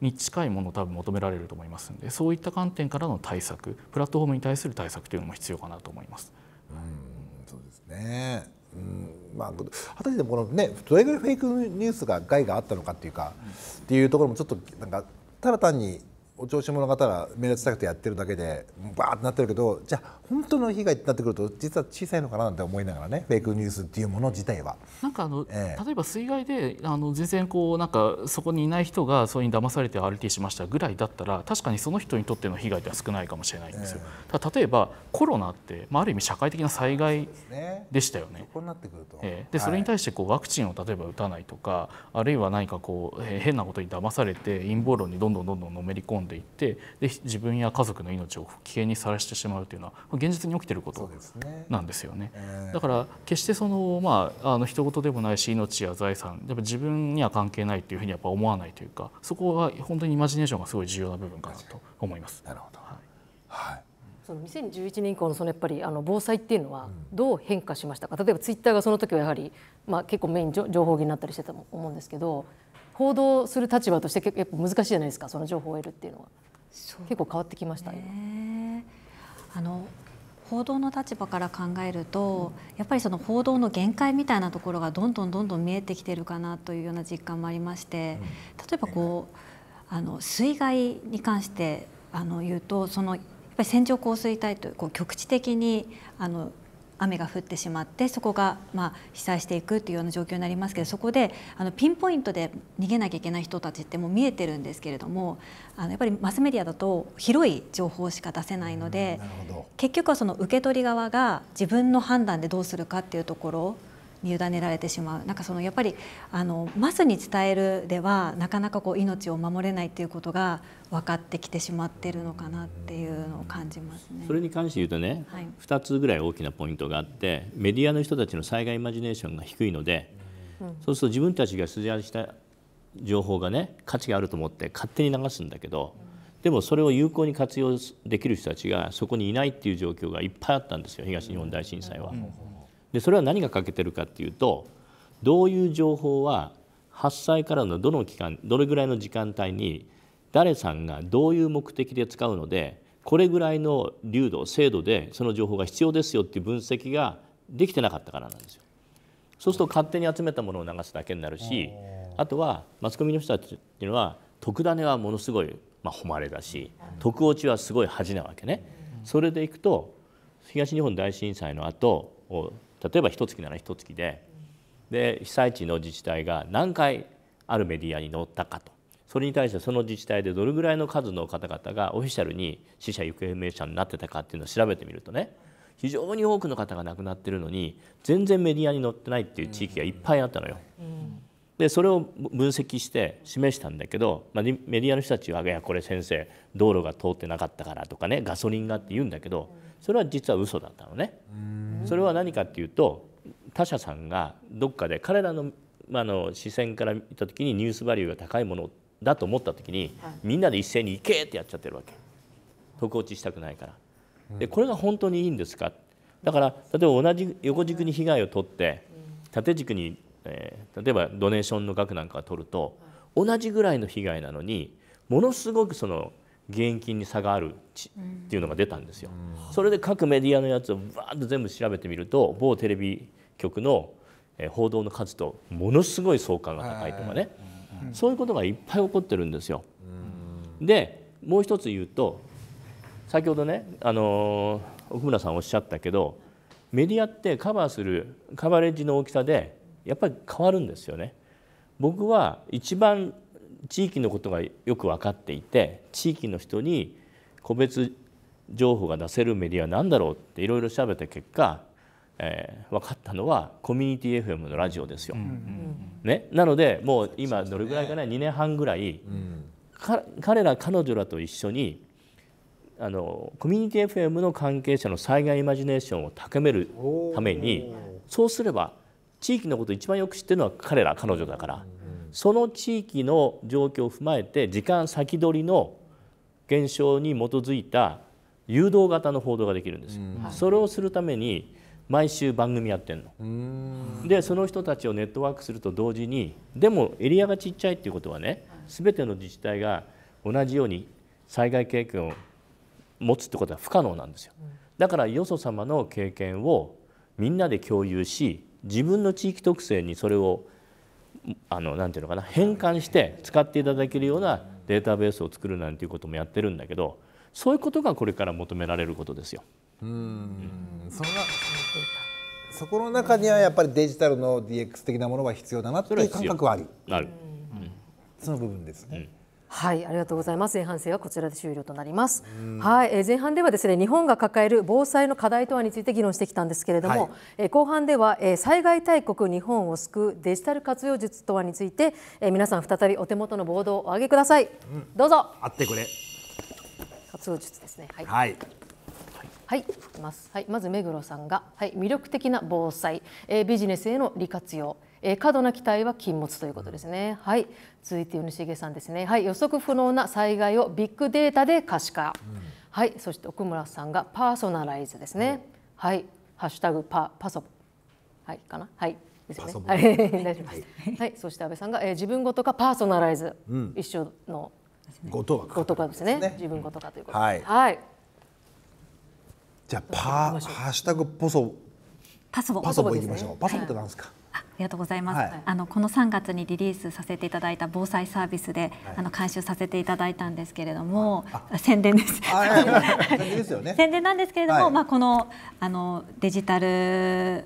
に近いものを多分求められると思いますのでそういった観点からの対策プラットフォームに対する対策というのも必要かなと思います。うんそうですねうんまあ、果たしてこの、ね、どれぐらいフェイクニュースが害があったのかっていうか、うん、っていうところもちょっとなんかただ単にお調子者の方が目立ちたくてやってるだけでバーってなってるけどじゃあ本当の被害になってくると実は小さいのかななんて思いながらねフェイクニュースっていうもの自体は。なんかあの、ええ、例えば水害であの全然こうなんかそこにいない人がそれに騙されて RT しましたぐらいだったら確かにその人にとっての被害では少ないかもしれないんですよ。え、例えばコロナって、まあ、ある意味社会的な災害でしたよね。そこにでそれに対してこうワクチンを例えば打たないとか、あるいは何かこう変なことに騙されて陰謀論にどんどんどんどんのめり込んででいってで自分や家族の命を危険にさらしてしまうというのは現実に起きてることなんですよね。ねえー、だから決してそのまああの人事でもないし命や財産やっぱ自分には関係ないというふうにやっぱ思わないというかそこは本当にイマジネーションがすごい重要な部分かなと思います。なるほど。はい。はいその2011年以降のそのやっぱりあの防災っていうのはどう変化しましたか、例えばツイッターがその時はやはり、まあ、結構メイン情報源になったりしてたと思うんですけど報道する立場として結構難しいじゃないですかその情報を得るっていうのは、ね、結構変わってきました今あの報道の立場から考えると、うん、やっぱりその報道の限界みたいなところがどんどんどんどん見えてきてるかなというような実感もありまして、うん、例えばこうあの水害に関してあの言うとそのやっぱり線状降水帯というこう局地的にあの雨が降ってしまってそこがま被災していくっていうような状況になりますけどそこであのピンポイントで逃げなきゃいけない人たちってもう見えてるんですけれどもあのやっぱりマスメディアだと広い情報しか出せないので結局はその受け取り側が自分の判断でどうするかっていうところに委ねられてしまうなんかそのやっぱりあのマスに伝えるではなかなかこう命を守れないっていうことが分かってきてしまってるのかなっていうのを感じますねそれに関して言うとね、はい、2つぐらい大きなポイントがあってメディアの人たちの災害イマジネーションが低いので、うん、そうすると自分たちが出合した情報がね価値があると思って勝手に流すんだけど。でもそれを有効に活用できる人たちがそこにいないっていう状況がいっぱいあったんですよ東日本大震災は。うんうんでそれは何が欠けてるかっていうとどういう情報は発災からのどの期間どれぐらいの時間帯に誰さんがどういう目的で使うのでこれぐらいの流度精度でその情報が必要ですよっていう分析ができてなかったからなんですよ。そうすると勝手に集めたものを流すだけになるしあとはマスコミの人たちっていうのは特ダネはものすごい、まあ、誉れだし特落ちはすごい恥なわけね。それでいくと東日本大震災の後例えば一月なら一月でで被災地の自治体が何回あるメディアに載ったかとそれに対してその自治体でどれぐらいの数の方々がオフィシャルに死者行方不明者になってたかっていうのを調べてみるとね非常に多くの方が亡くなってるのに全然メディアに載ってないっていう地域がいっぱいあったのよ。うんでそれを分析して示したんだけど、まあ、メディアの人たちは「いやこれ先生道路が通ってなかったから」とかねガソリンがって言うんだけどそれは実は嘘だったのね。それは何かっていうと他社さんがどっかで彼らの,、まあの視線から見た時にニュースバリューが高いものだと思った時に、みんなで一斉に「行け!」ってやっちゃってるわけ得落ちしたくないから。でこれが本当にいいんですかだから例えば同じ横軸に被害を取って縦軸にえー、例えばドネーションの額なんか取ると同じぐらいの被害なのにものすごくその現金に差があるっていうのが出たんですよ。それで各メディアのやつをバーッと全部調べてみると某テレビ局の報道の数とものすごい相関が高いとかねそういうことがいっぱい起こってるんですよ。でもう一つ言うと先ほどね、あの奥村さんおっしゃったけどメディアってカバーするカバレッジの大きさでやっぱり変わるんですよね。僕は一番地域のことがよく分かっていて地域の人に個別情報が出せるメディアは何だろうっていろいろ調べた結果、えー、分かったのはコミュニティ FM のラジオですよ。うんうんうん、ね、なのでもう今どれぐらいかな、ね、2年半ぐらい、彼ら彼女らと一緒にあのコミュニティ FM の関係者の災害イマジネーションを高めるためにそうすれば地域のことを一番よく知ってるのは彼ら彼女だから、その地域の状況を踏まえて時間先取りの現象に基づいた誘導型の報道ができるんです、それをするために毎週番組やってんのでその人たちをネットワークすると同時にでもエリアがちっちゃいっていうことはね全ての自治体が同じように災害経験を持つってことは不可能なんですよだからよそ様の経験をみんなで共有し自分の地域特性にそれをあのなていうのかな変換して使っていただけるようなデータベースを作るなんていうこともやってるんだけどそういうことがこれから求められることですよ。うんそんなそこの中にはやっぱりデジタルの DX 的なものが必要だなという感覚はありそ,、その部分ですね。うんはいありがとうございます前半戦はこちらで終了となります、はい、えー、前半ではですね日本が抱える防災の課題とはについて議論してきたんですけれども、はい、えー、後半では、えー、災害大国日本を救うデジタル活用術とはについて、えー、皆さん再びお手元のボードをお上げください、うん、どうぞあってくれ活用術ですねはい、はいはい、います。はい、まず目黒さんが、はい、魅力的な防災、えー、ビジネスへの利活用、えー、過度な期待は禁物ということですね。はい、続いて吉重さんですね。はい、予測不能な災害をビッグデータで可視化。うん、はい、そして奥村さんがパーソナライズですね。うん、はい、ハッシュタグパパソはいかな <laughs> はい。はい、そして安倍さんが、えー、自分ごとかパーソナライズ、うん、一緒のごとか、ですね。すね自分ごとかということで。はい。はい、じゃあパハッシュタグパソパソボパソボいきましょう。パソボってなんですか。りがとうございます、はい、あのこの3月にリリースさせていただいた防災サービスで、はい、あの監修させていただいたんですけれども、宣伝ですね、宣伝なんですけれども、はい、まあこのあのデジタル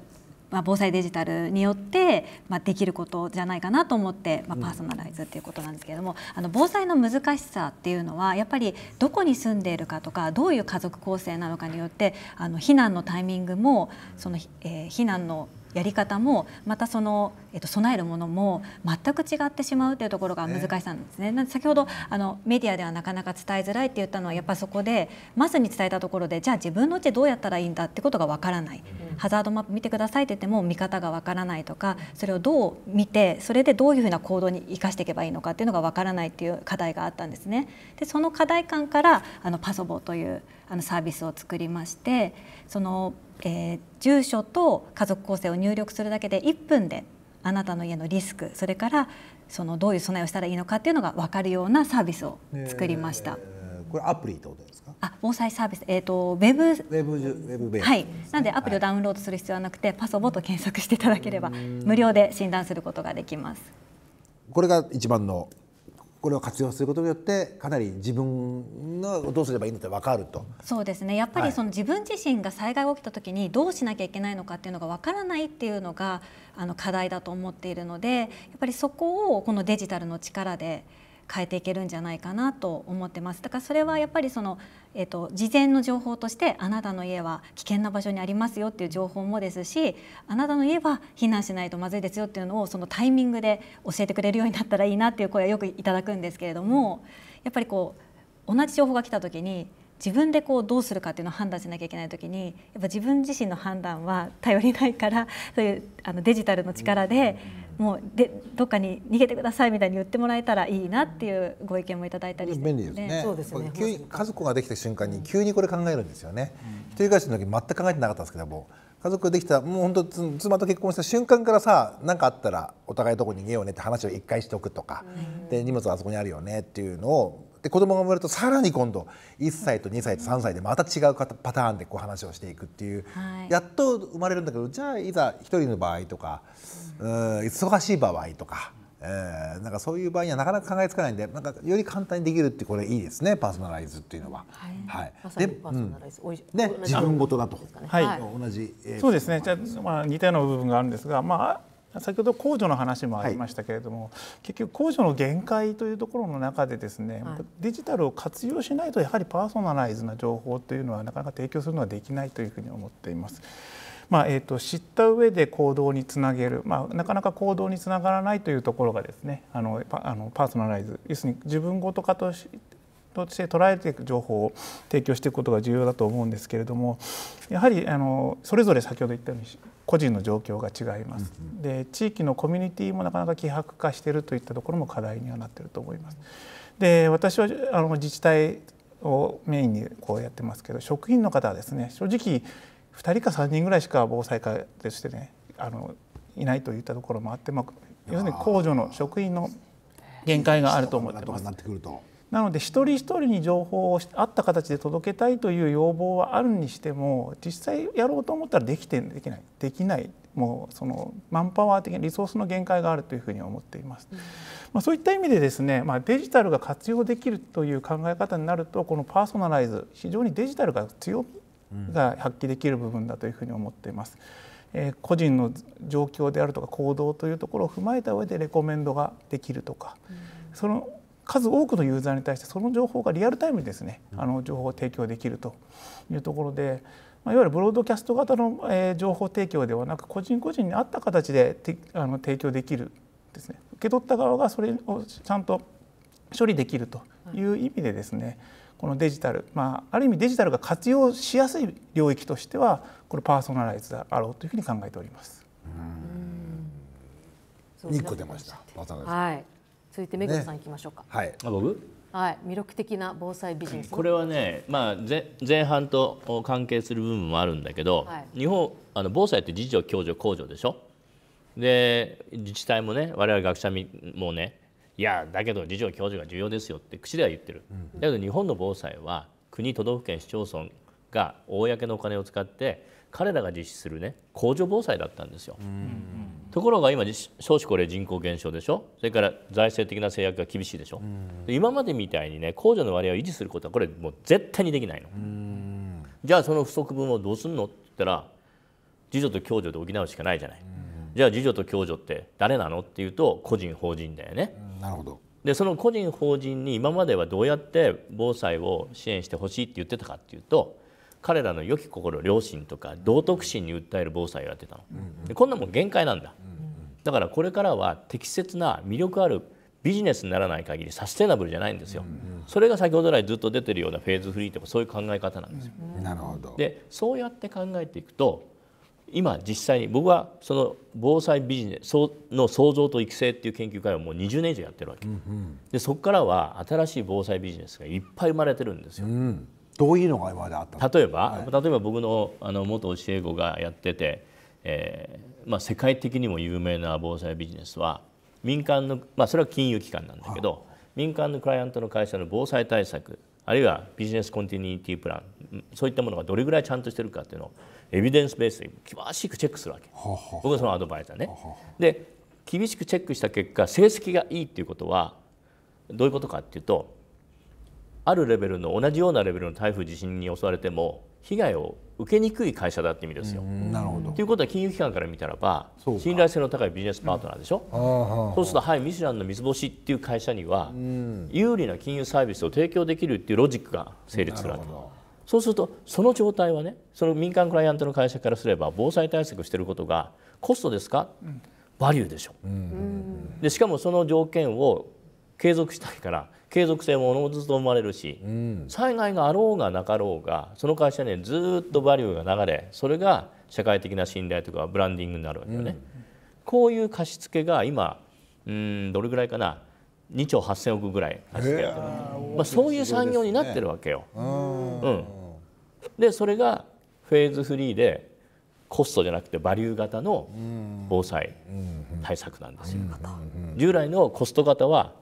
まあ、防災デジタルによって、まあ、できることじゃないかなと思って、まあ、パーソナライズっていうことなんですけれども、あの防災の難しさっていうのはやっぱりどこに住んでいるかとかどういう家族構成なのかによってあの避難のタイミングもその、えー、避難のやり方もまたその、えっと、備えるものも全く違ってしまうというところが難しさなんですね。ね先ほどあのメディアではなかなか伝えづらいって言ったのはやっぱそこでまずに伝えたところでじゃあ自分のうちどうやったらいいんだってことがわからない、うん、ハザードマップ見てくださいって言っても見方がわからないとかそれをどう見てそれでどういうふうな行動に生かしていけばいいのかっていうのがわからないっていう課題があったんですね。でその課題感からあのパソボというあのサービスを作りましてそのえー、住所と家族構成を入力するだけで1分であなたの家のリスクそれからそのどういう備えをしたらいいのかっていうのが分かるようなサービスを作りました。えー、これアプリってことですかあ防災サービス、えーと、ウェブウェブウェブベース、はい、なんでアプリをダウンロードする必要はなくて、はい、パソボと検索していただければ無料で診断することができますこれが一番のこれを活用することによってかなり自分のどうすればいいのって分かるとそうですねやっぱりその自分自身が災害が起きた時にどうしなきゃいけないのかっていうのが分からないっていうのがあの課題だと思っているのでやっぱりそこをこのデジタルの力で変えていけるんじゃないかなと思ってます。だからそれはやっぱりそのえっと、事前の情報としてあなたの家は危険な場所にありますよっていう情報もですしあなたの家は避難しないとまずいですよっていうのをそのタイミングで教えてくれるようになったらいいなっていう声はよくいただくんですけれどもやっぱりこう同じ情報が来た時に自分でこうどうするかっていうのを判断しなきゃいけない時にやっぱ自分自身の判断は頼りないからそういうあのデジタルの力で。うんもうでどっかに逃げてくださいみたいに言ってもらえたらいいなっていうご意見もいただいたりして、ね、便利ですね。そうですね。急に家族ができた瞬間に急にこれ考えるんですよね。うん、一人暮らしの時全く考えてなかったんですけども。家族できたもう本当妻と結婚した瞬間からさ何かあったらお互いどこに逃げようねって話を一回しておくとか、うん、で荷物はあそこにあるよねっていうのをで子供が生まれるとさらに今度1歳と2歳と3歳でまた違うパターンでこう話をしていくっていう、はい、やっと生まれるんだけどじゃあいざ1人の場合とか忙しい場合とか、えー、なんかそういう場合にはなかなか考えつかないんでなんかより簡単にできるってこれいいですねパーソナライズっていうのは。はい、はい、でパーソナライズ、ね、自分ごとだと、はい、同じ、えー、そうですねじゃまあ、似たような部分があるんですが、まあ、先ほど控除の話もありましたけれども、はい、結局控除の限界というところの中でですね、はい、デジタルを活用しないとやはりパーソナライズな情報というのはなかなか提供するのはできないというふうに思っています。まあえー、と知った上で行動につなげる、まあ、なかなか行動につながらないというところがですねあのパあのパーソナライズ要するに自分ごと化として捉えていく情報を提供していくことが重要だと思うんですけれどもやはりあのそれぞれ先ほど言ったように個人の状況が違います、うん、で地域のコミュニティもなかなか希薄化しているといったところも課題にはなっていると思います。で私はあの自治体をメインにこうやってますけど職員の方はですね正直2人か3人ぐらいしか防災課でしてねあのいないといったところもあって、まあ、要するに控除の職員の限界があると思ってます。なので一人一人に情報をあった形で届けたいという要望はあるにしても実際やろうと思ったらできてできないできないもうそのマンパワー的なリソースの限界があるというふうに思っています。うん、まあ、そういった意味でですね、まあ、デジタルが活用できるという考え方になるとこのパーソナライズ非常にデジタルが強みが発揮できる部分だというふうに思っています。え個人の状況であるとか行動というところを踏まえた上でレコメンドができるとか、その数多くのユーザーに対してその情報がリアルタイムにですね、あの情報を提供できるというところで、まいわゆるブロードキャスト型の、え情報提供ではなく個人個人に合った形であの提供できるですね受け取った側がそれをちゃんと処理できるという意味でですね、このデジタル、まあ、ある意味デジタルが活用しやすい領域としてはこれパーソナライズだろうというふうに考えております。うん2個出ました。はい。続いて目黒さん、いきましょうか。はい。あ僕？はい、魅力的な防災ビジネス。これはね、まあ前前半と関係する部分もあるんだけど、はい、日本あの防災って自助、共助、公助でしょ。で自治体もね、我々学者もね、いやだけど自助共助が重要ですよって口では言ってる、うん、だけど日本の防災は国都道府県市町村が公のお金を使って彼らが実施するね控除防災だったんですよ、うんところが今少子高齢人口減少でしょそれから財政的な制約が厳しいでしょ、うん、今までみたいにね控除の割合を維持することはこれもう絶対にできないの、うん、じゃあその不足分をどうすんのって言ったら自助と共助で補うしかないじゃない、うんじゃあ次女と共助って誰なのっていうと個人法人だよね。なるほどでその個人法人に今まではどうやって防災を支援してほしいって言ってたかっていうと彼らの良き心良心とか道徳心に訴える防災をやってたの、でこんなもん限界なんだ、だからこれからは適切な魅力あるビジネスにならない限りサステナブルじゃないんですよ、それが先ほど来ずっと出てるようなフェーズフリーとかそういう考え方なんですよ。なるほどでそうやって考えていくと今実際に僕はその防災ビジネスの創造と育成っていう研究会をもう20年以上やってるわけ、うんうん、でそこからは新しい防災ビジネスがいっぱい生まれてるんですよ。うん、どういうのが今まであった例えば、はい、例えば僕のあの元教え子がやってて、えーまあ、世界的にも有名な防災ビジネスは民間の、まあ、それは金融機関なんだけど、民間のクライアントの会社の防災対策あるいはビジネスコンティニティプランそういったものがどれぐらいちゃんとしてるかっていうのをエビデンスベースで厳しくチェックするわけ僕はそのアドバイザーね。で厳しくチェックした結果成績がいいっていうことはどういうことかっていうとあるレベルの同じようなレベルの台風地震に襲われても被害を受けにくい会社だって意味ですよ。なるほどということは金融機関から見たらば信頼性の高いビジネスパートナーでしょ、うん、そうすると「はいミシュランの三つ星」っていう会社には、有利な金融サービスを提供できるっていうロジックが成立するわけ。そうするとその状態はねその民間クライアントの会社からすれば防災対策してることがコストですか、うん、バリューでしょ、うん、でしかもその条件を継続したいから継続性もおのずと生まれるし、うん、災害があろうがなかろうがその会社にずっとバリューが流れそれが社会的な信頼とかブランディングになるわけよね。こういう貸付が今うんどれぐらいかな2兆8,000億ぐらい貸付やってる、えー、まあ、そういう産業になってるわけよ。うん、でそれがフェーズフリーでコストじゃなくてバリュー型の防災対策なんですよ。従来のコスト型は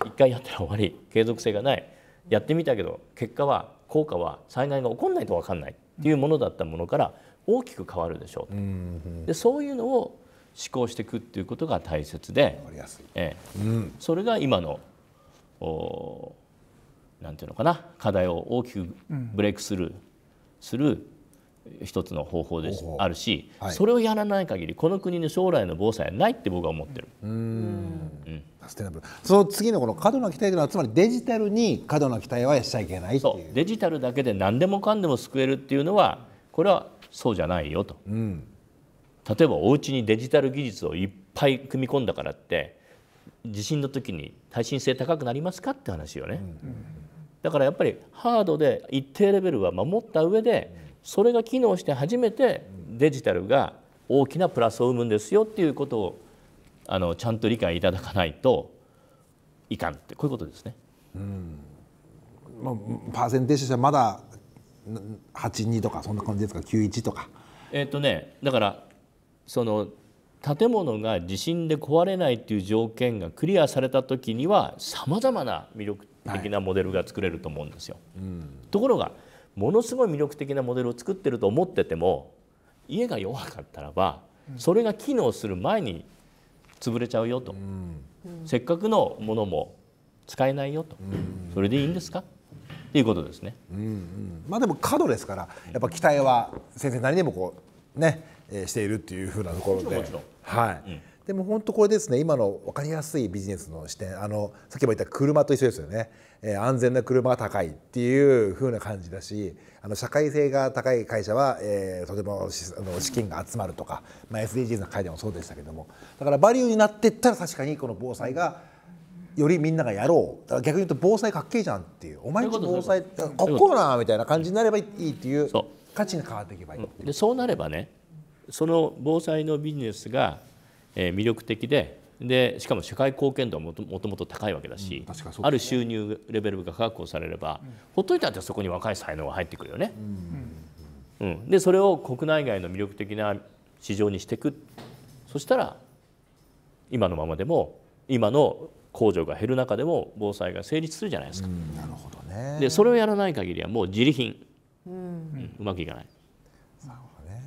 1回やったら終わり継続性がないやってみたけど結果は効果は災害が起こらないと分かんないっていうものだったものから大きく変わるでしょうと、でそういうのを思考していくっていうことが大切で、ええ、うん、それが今のおなんていうのかな課題を大きくブレイクスルーする一つの方法であるし、はい、それをやらない限りこの国の将来の防災はないって僕は思ってる。うん、うん、ステナブルその次のこの過度な期待というのはつまりデジタルに過度な期待はしちゃいけないってデジタルだけで何でもかんでも救えるっていうのはこれはそうじゃないよと、うん、例えばお家にデジタル技術をいっぱい組み込んだからって地震の時に耐震性高くなりますかって話よね。うんうんだからやっぱりハードで一定レベルは守った上でそれが機能して初めてデジタルが大きなプラスを生むんですよっていうことをあのちゃんと理解いただかないといかんってこういうことですね。うんまあ、パーセンテージとしてはまだ82とかそんな感じですか91とか。えっとねだからその建物が地震で壊れないという条件がクリアされた時にはさまざまな魅力的なモデルが作れると思うんですよ。はいところがものすごい魅力的なモデルを作ってると思ってても家が弱かったらばそれが機能する前に潰れちゃうよと、うん、せっかくのものも使えないよと、うん、それでいいんですかっていうことですね、うんうん、まあでも過度ですからやっぱ期待は先生何でもこうね、えー、しているっていうふうなところで。はい、うんでも本当これですね今の分かりやすいビジネスの視点あのさっきも言った車と一緒ですよね、えー、安全な車が高いっていうふうな感じだしあの社会性が高い会社は、えー、とてもあの資金が集まるとか、まあ、SDGs の会でもそうでしたけどもだからバリューになっていったら確かにこの防災がよりみんながやろうだから逆に言うと防災かっけえじゃんっていうお前ん防災かっこいいなみたいな感じになればいいっていう価値が変わっていけばいいでそうなればねその防災のビジネスがえー、魅力的ででしかも社会貢献度はもともと高いわけだし、うんね、ある収入レベルが確保されれば、うん、ほっといたってそこに若い才能が入ってくるよね。うん、うん、でそれを国内外の魅力的な市場にしていくそしたら今のままでも今の工場が減る中でも防災が成立するじゃないですか。なるほどね、でそれをやらない限りはもう自利品、うんうまくいかない。なるほどね、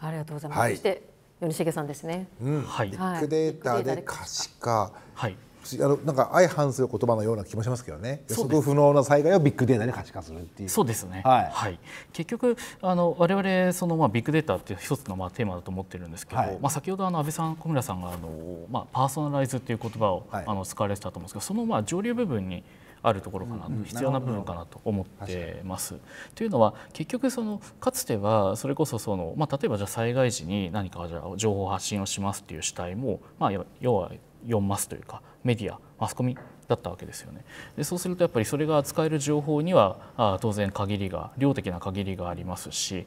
ありがとうございます、はい、そして米重さんですね、うんはい、ビッグデータで可視化、はい、あのなんか相反する言葉のような気もしますけどね予測不能な災害をビッグデータに可視化するっていうそうですね、はい、はい、結局あの我々その、まあ、ビッグデータっていう一つの、まあ、テーマだと思ってるんですけど、はい、まあ、先ほどあの安倍さん小村さんがあの、まあ、パーソナライズっていう言葉を、あの使われてたと思うんですけどその、まあ、上流部分にあるところかなと、必要な部分かなと思ってます。というのは結局そのかつてはそれこそその、まあ、例えばじゃあ災害時に何かじゃ情報発信をしますっていう主体も、まあ、要は4マスというかメディアマスコミだったわけですよね。でそうするとやっぱりそれが扱える情報には当然限りが量的な限りがありますし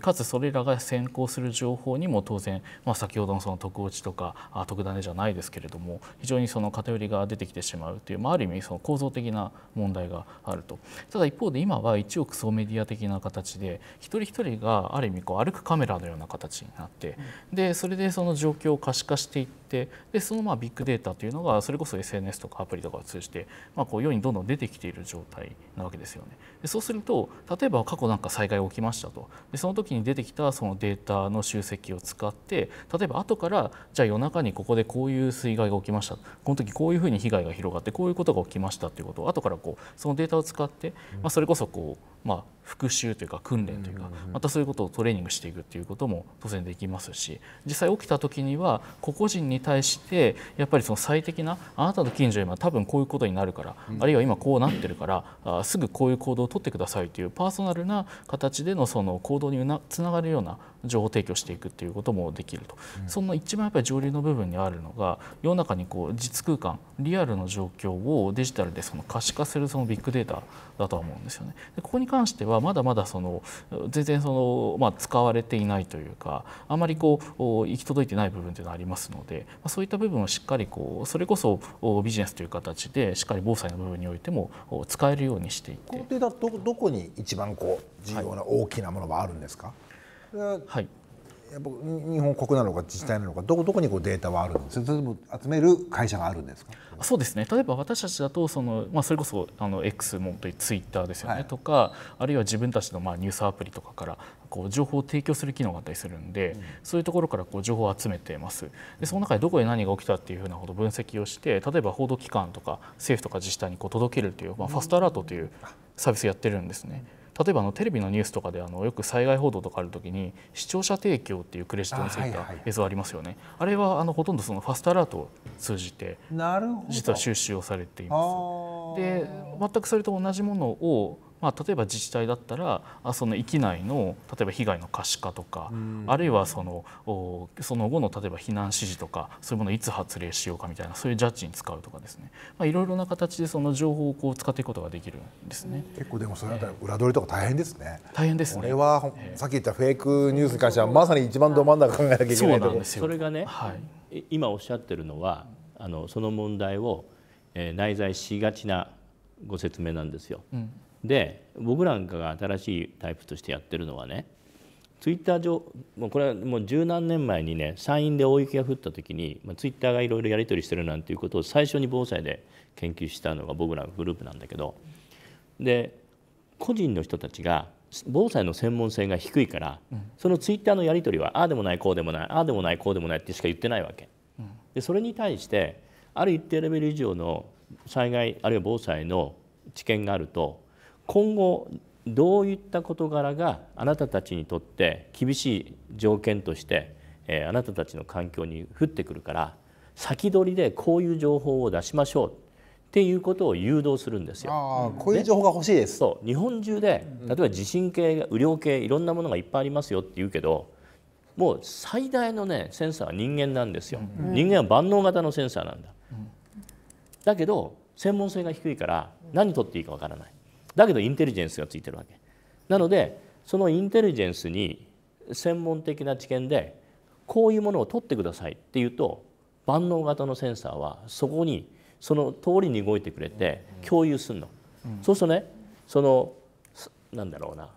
かつそれらが先行する情報にも当然、まあ、先ほどのその特落ちとか特ダネじゃないですけれども非常にその偏りが出てきてしまうという、まあ、ある意味その構造的な問題があると。ただ一方で今は一億総メディア的な形で一人一人がある意味こう歩くカメラのような形になってでそれでその状況を可視化していっててでそのまあビッグデータというのがそれこそ SNS とかアプリとかを通じて、まあ、こう世にどんどん出てきている状態なわけですよね。でそうすると例えば過去なんか災害が起きましたとでその時に出てきたそのデータの集積を使って例えば後からじゃあ夜中にここでこういう水害が起きましたこの時こういうふうに被害が広がってこういうことが起きましたということを後からこうそのデータを使って、まあ、それこそこうまあ、復習というか訓練というかまたそういうことをトレーニングしていくっていうことも当然できますし実際起きた時には個々人に対してやっぱりその最適なあなたの近所今多分こういうことになるからあるいは今こうなってるからすぐこういう行動をとってくださいというパーソナルな形でのその行動につながるような情報提供していくっていうこともできると、うん、そ一番やっぱり上流の部分にあるのが世の中にこう実空間リアルの状況をデジタルでその可視化するそのビッグデータだと思うんですよね。でここに関してはまだまだその全然その、まあ、使われていないというかあまりこう行き届いてない部分というのはありますので、そういった部分をしっかりこうそれこそビジネスという形でしっかり防災の部分においても使えるようにしていって。このデータどどこに一番こう重要な大きなものがあるんですか、はいは、い、やっぱ日本国なのか自治体なのかどこどこにこうデータはあるんですかそれ集める会社があるんですかそうですね例えば私たちだとその、まあ、それこそあの X もとツイッターですよね、はい、とかあるいは自分たちのまあニュースアプリとかからこう情報を提供する機能があったりするんで、うん、そういうところからこう情報を集めてますでその中でどこで何が起きたっていうふうなほど分析をして例えば報道機関とか政府とか自治体にこう届けるという、まあ、ファストアラートというサービスをやってるんですね。うん例えばあのテレビのニュースとかであのよく災害報道とかあるときに視聴者提供っていうクレジットのついた映像ありますよねあ,、れはあのほとんどそのファストアラートを通じて実は収集をされています。で全くそれと同じものをまあ、例えば自治体だったらその域内の例えば被害の可視化とか、うん、あるいはそのその後の例えば避難指示とかそういうものをいつ発令しようかみたいなそういうジャッジに使うとかですね、まあ、いろいろな形でその情報をこう使っていくことができるんですね。結構でもそれだ裏取りとか大変ですね。大変ですね。これは、さっき言ったフェイクニュースに関してはまさに一番ど真ん中考えなきゃいけないところ。それがね、はい、今おっしゃってるのはあのその問題を、えー、内在しがちなご説明なんですよ。うんで僕なんかが新しいタイプとしてやってるのはねツイッター上もうこれはもう十何年前にね山陰で大雪が降った時に、まあ、ツイッターがいろいろやり取りしてるなんていうことを最初に防災で研究したのが僕らのグループなんだけどで個人の人たちが防災の専門性が低いから、うん、そのツイッターのやり取りはああでもないこうでもないああでもないこうでもないってしか言ってないわけ。でそれに対してある一定レベル以上の災害あるいは防災の知見があると今後どういった事柄があなたたちにとって厳しい条件として、えあなたたちの環境に降ってくるから先取りでこういう情報を出しましょうっていうことを誘導するんですよ。あこういう情報が欲しいです。そう日本中で例えば地震系、雨量系いろんなものがいっぱいありますよって言うけどもう最大のねセンサーは人間なんですよ。うん、人間は万能型のセンサーなんだ。うん、だけど専門性が低いから何取っていいかわからない。だけどインテリジェンスがついてるわけなのでそのインテリジェンスに専門的な知見でこういうものを取ってくださいっていうと万能型のセンサーはそこにその通りに動いてくれて共有するの、うんうん、そうするとねそのなんだろうな、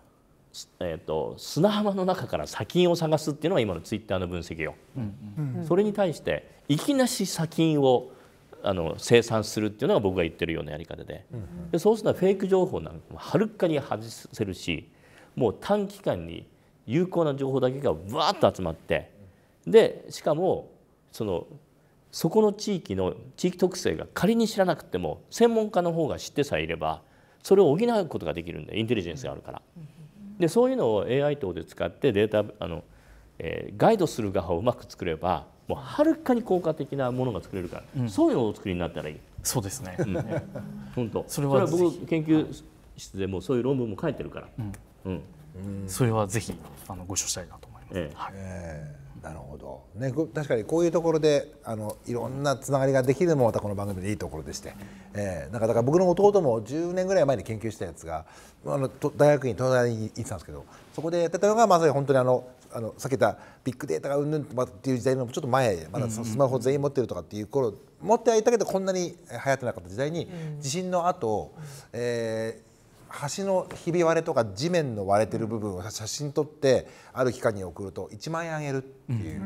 えーと、砂浜の中から砂金を探すっていうのが今のツイッターの分析よ、うんうん、それに対していきなし砂金をあの生産するっていうのが僕が言ってるようなやり方でうんうん、でそうするとフェイク情報なんかもはるかに外せるしもう短期間に有効な情報だけがわっと集まってでしかもそのそこの地域の地域特性が仮に知らなくても専門家の方が知ってさえいればそれを補うことができるんでインテリジェンスがあるから。でそういうのを AI 等で使ってデータあの、えー、ガイドする側をうまく作ればもうはるかに効果的なものが作れるから、うん、そういうのをお作りになったらいい。そうですね。本当。それは僕研究室でもそういう論文も書いてるから。うん。うん、それはぜひあのご一緒したいなと思います。ええ、はい。えーなるほど、ね、確かにこういうところであのいろんなつながりができるのもまたこの番組でいいところでして、えー、なんかだから僕の弟も10年ぐらい前に研究したやつがあの大学院東大に行ってたんですけどそこでやってたのがまさに本当にあのあの避けたビッグデータがうんぬんっていう時代のちょっと前まだスマホ全員持ってるとかっていう頃、持ってはいたけどこんなに流行ってなかった時代に、地震の後、えー橋のひび割れとか地面の割れてる部分を写真撮ってある機関に送ると1万円あげるっていう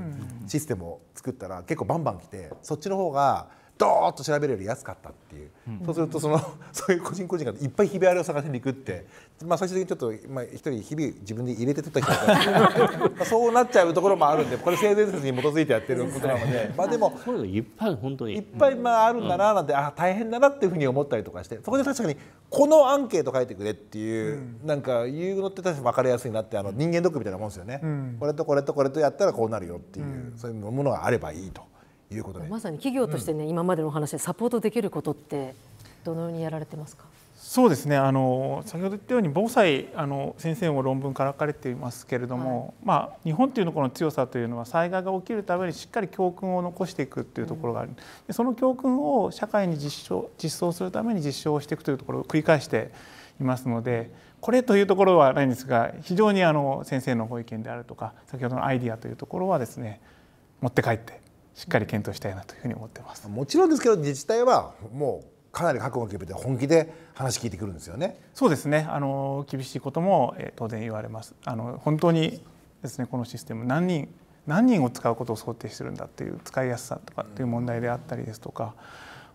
システムを作ったら結構バンバン来てそっちの方がどーっと調べるより安かったっていう、うん、そうするとその <laughs> そういう個人個人がいっぱいひび割れを探しに行くって、まあ、最終的にちょっと、まあ、一人日々自分で入れて取った人だから <laughs> そうなっちゃうところもあるんでこれ性善説に基づいてやってることなのでまあでもそういうのいっぱい本当にいっぱいまああるんだななんて、うん、あ大変だなっていうふうに思ったりとかしてそこで確かにこのアンケート書いてくれっていう、うん、なんか言うのって確かに分かりやすいなってあの人間ドックみたいなもんですよね、これとこれとこれとやったらこうなるよっていう、そういうものがあればいいと。いうことでまさに企業としてね、うん、今までのお話でサポートできることってどのようにやられてますかそうですねあの先ほど言ったように防災あの先生も論文から書かれていますけれども、はい、まあ、日本というのこの強さというのは災害が起きるためにしっかり教訓を残していくというところがある、うん、その教訓を社会に実証実装するために実証していくというところを繰り返していますのでこれというところはないんですが非常にあの先生のご意見であるとか先ほどのアイディアというところはですね持って帰ってしっかり検討したいなというふうに思ってます。もちろんですけど自治体はもうかなり覚悟を決めて本気で話聞いてくるんですよね。そうですね。あの厳しいことも、当然言われます。あの本当にですねこのシステム何人何人を使うことを想定してるんだっていう使いやすさとかっていう問題であったりですとか。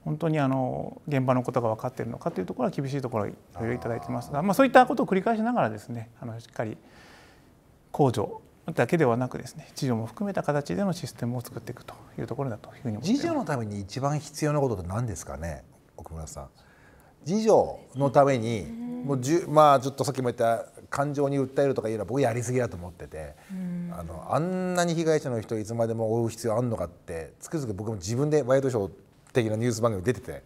本当にあの現場のことが分かっているのかというところは厳しいところをいいただいてますが、まあ、そういったことを繰り返しながらですねあのしっかり控除だけではなくですね自助も含めた形でのシステムを作っていくというところだというふうに思います自助のために一番必要なことって何ですかね奥村さん自助のために、もうじゅまあちょっとさっきも言った感情に訴えるとかいうのは僕やりすぎだと思ってて、あのあんなに被害者の人いつまでも追う必要あんのかってつくづく僕も自分でワイドショー的なニュース番組出てて、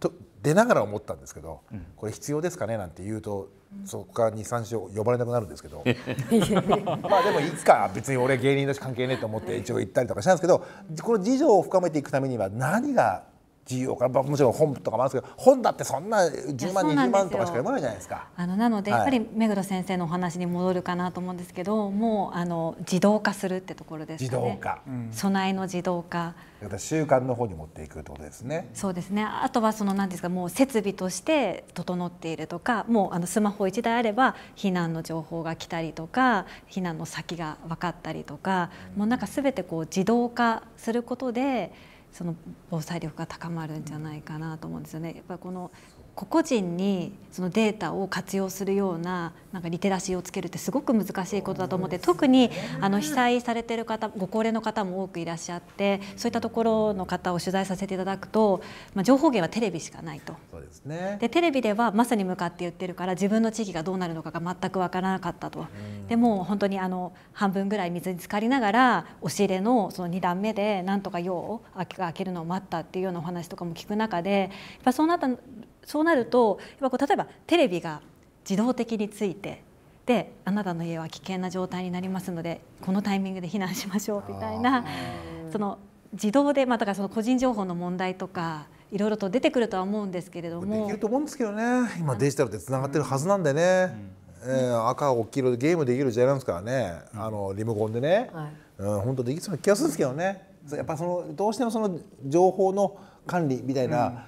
と出ながら思ったんですけど、これ必要ですかねなんて言うとそこから23章呼ばれなくなるんですけど <laughs> <laughs> まあでもいつか別に俺芸人だし関係ねえと思って一応行ったりとかしたんですけどこの事情を深めていくためには何が事業からもちろん本とかもあるんですけど本だってそんな10万20万とかしか読まないじゃないですか。あのなので、やっぱり目黒先生のお話に戻るかなと思うんですけどもうあの自動化するってところですね。自動化、うん、備えの自動化。習慣の方に持っていくってことですね。そうですね。あとはその何ですかもう設備として整っているとか、もうあのスマホ1台あれば避難の情報が来たりとか、避難の先が分かったりとか、うん、もうなんかすべてこう自動化することで。その防災力が高まるんじゃないかなと思うんですよね。やっぱこの個々人にそのデータを活用するようななんかリテラシーをつけるってすごく難しいことだと思って、特にあの被災されてる方ご高齢の方も多くいらっしゃってそういったところの方を取材させていただくと、まあ、情報源はテレビしかないと。そうですね、でテレビではまさに向かって言ってるから自分の地域がどうなるのかが全く分からなかったと。でも本当にあの半分ぐらい水に浸かりながら押し入れのその2段目でなんとか用を開けるのを待ったっていうようなお話とかも聞く中でやっぱそうなったそうなると今こう例えばテレビが自動的についてであなたの家は危険な状態になりますのでこのタイミングで避難しましょうみたいなその自動で、まあ、だからその個人情報の問題とかいろいろと出てくるとは思うんですけれどもできると思うんですけどね今デジタルでつながってるはずなんでね、うん、えー、赤黄色でゲームできる時代なんですからね、あのリモコンでね、はい、うん、本当できそうな気がするんですけどねやっぱそのどうしてもその情報の管理みたいな、うん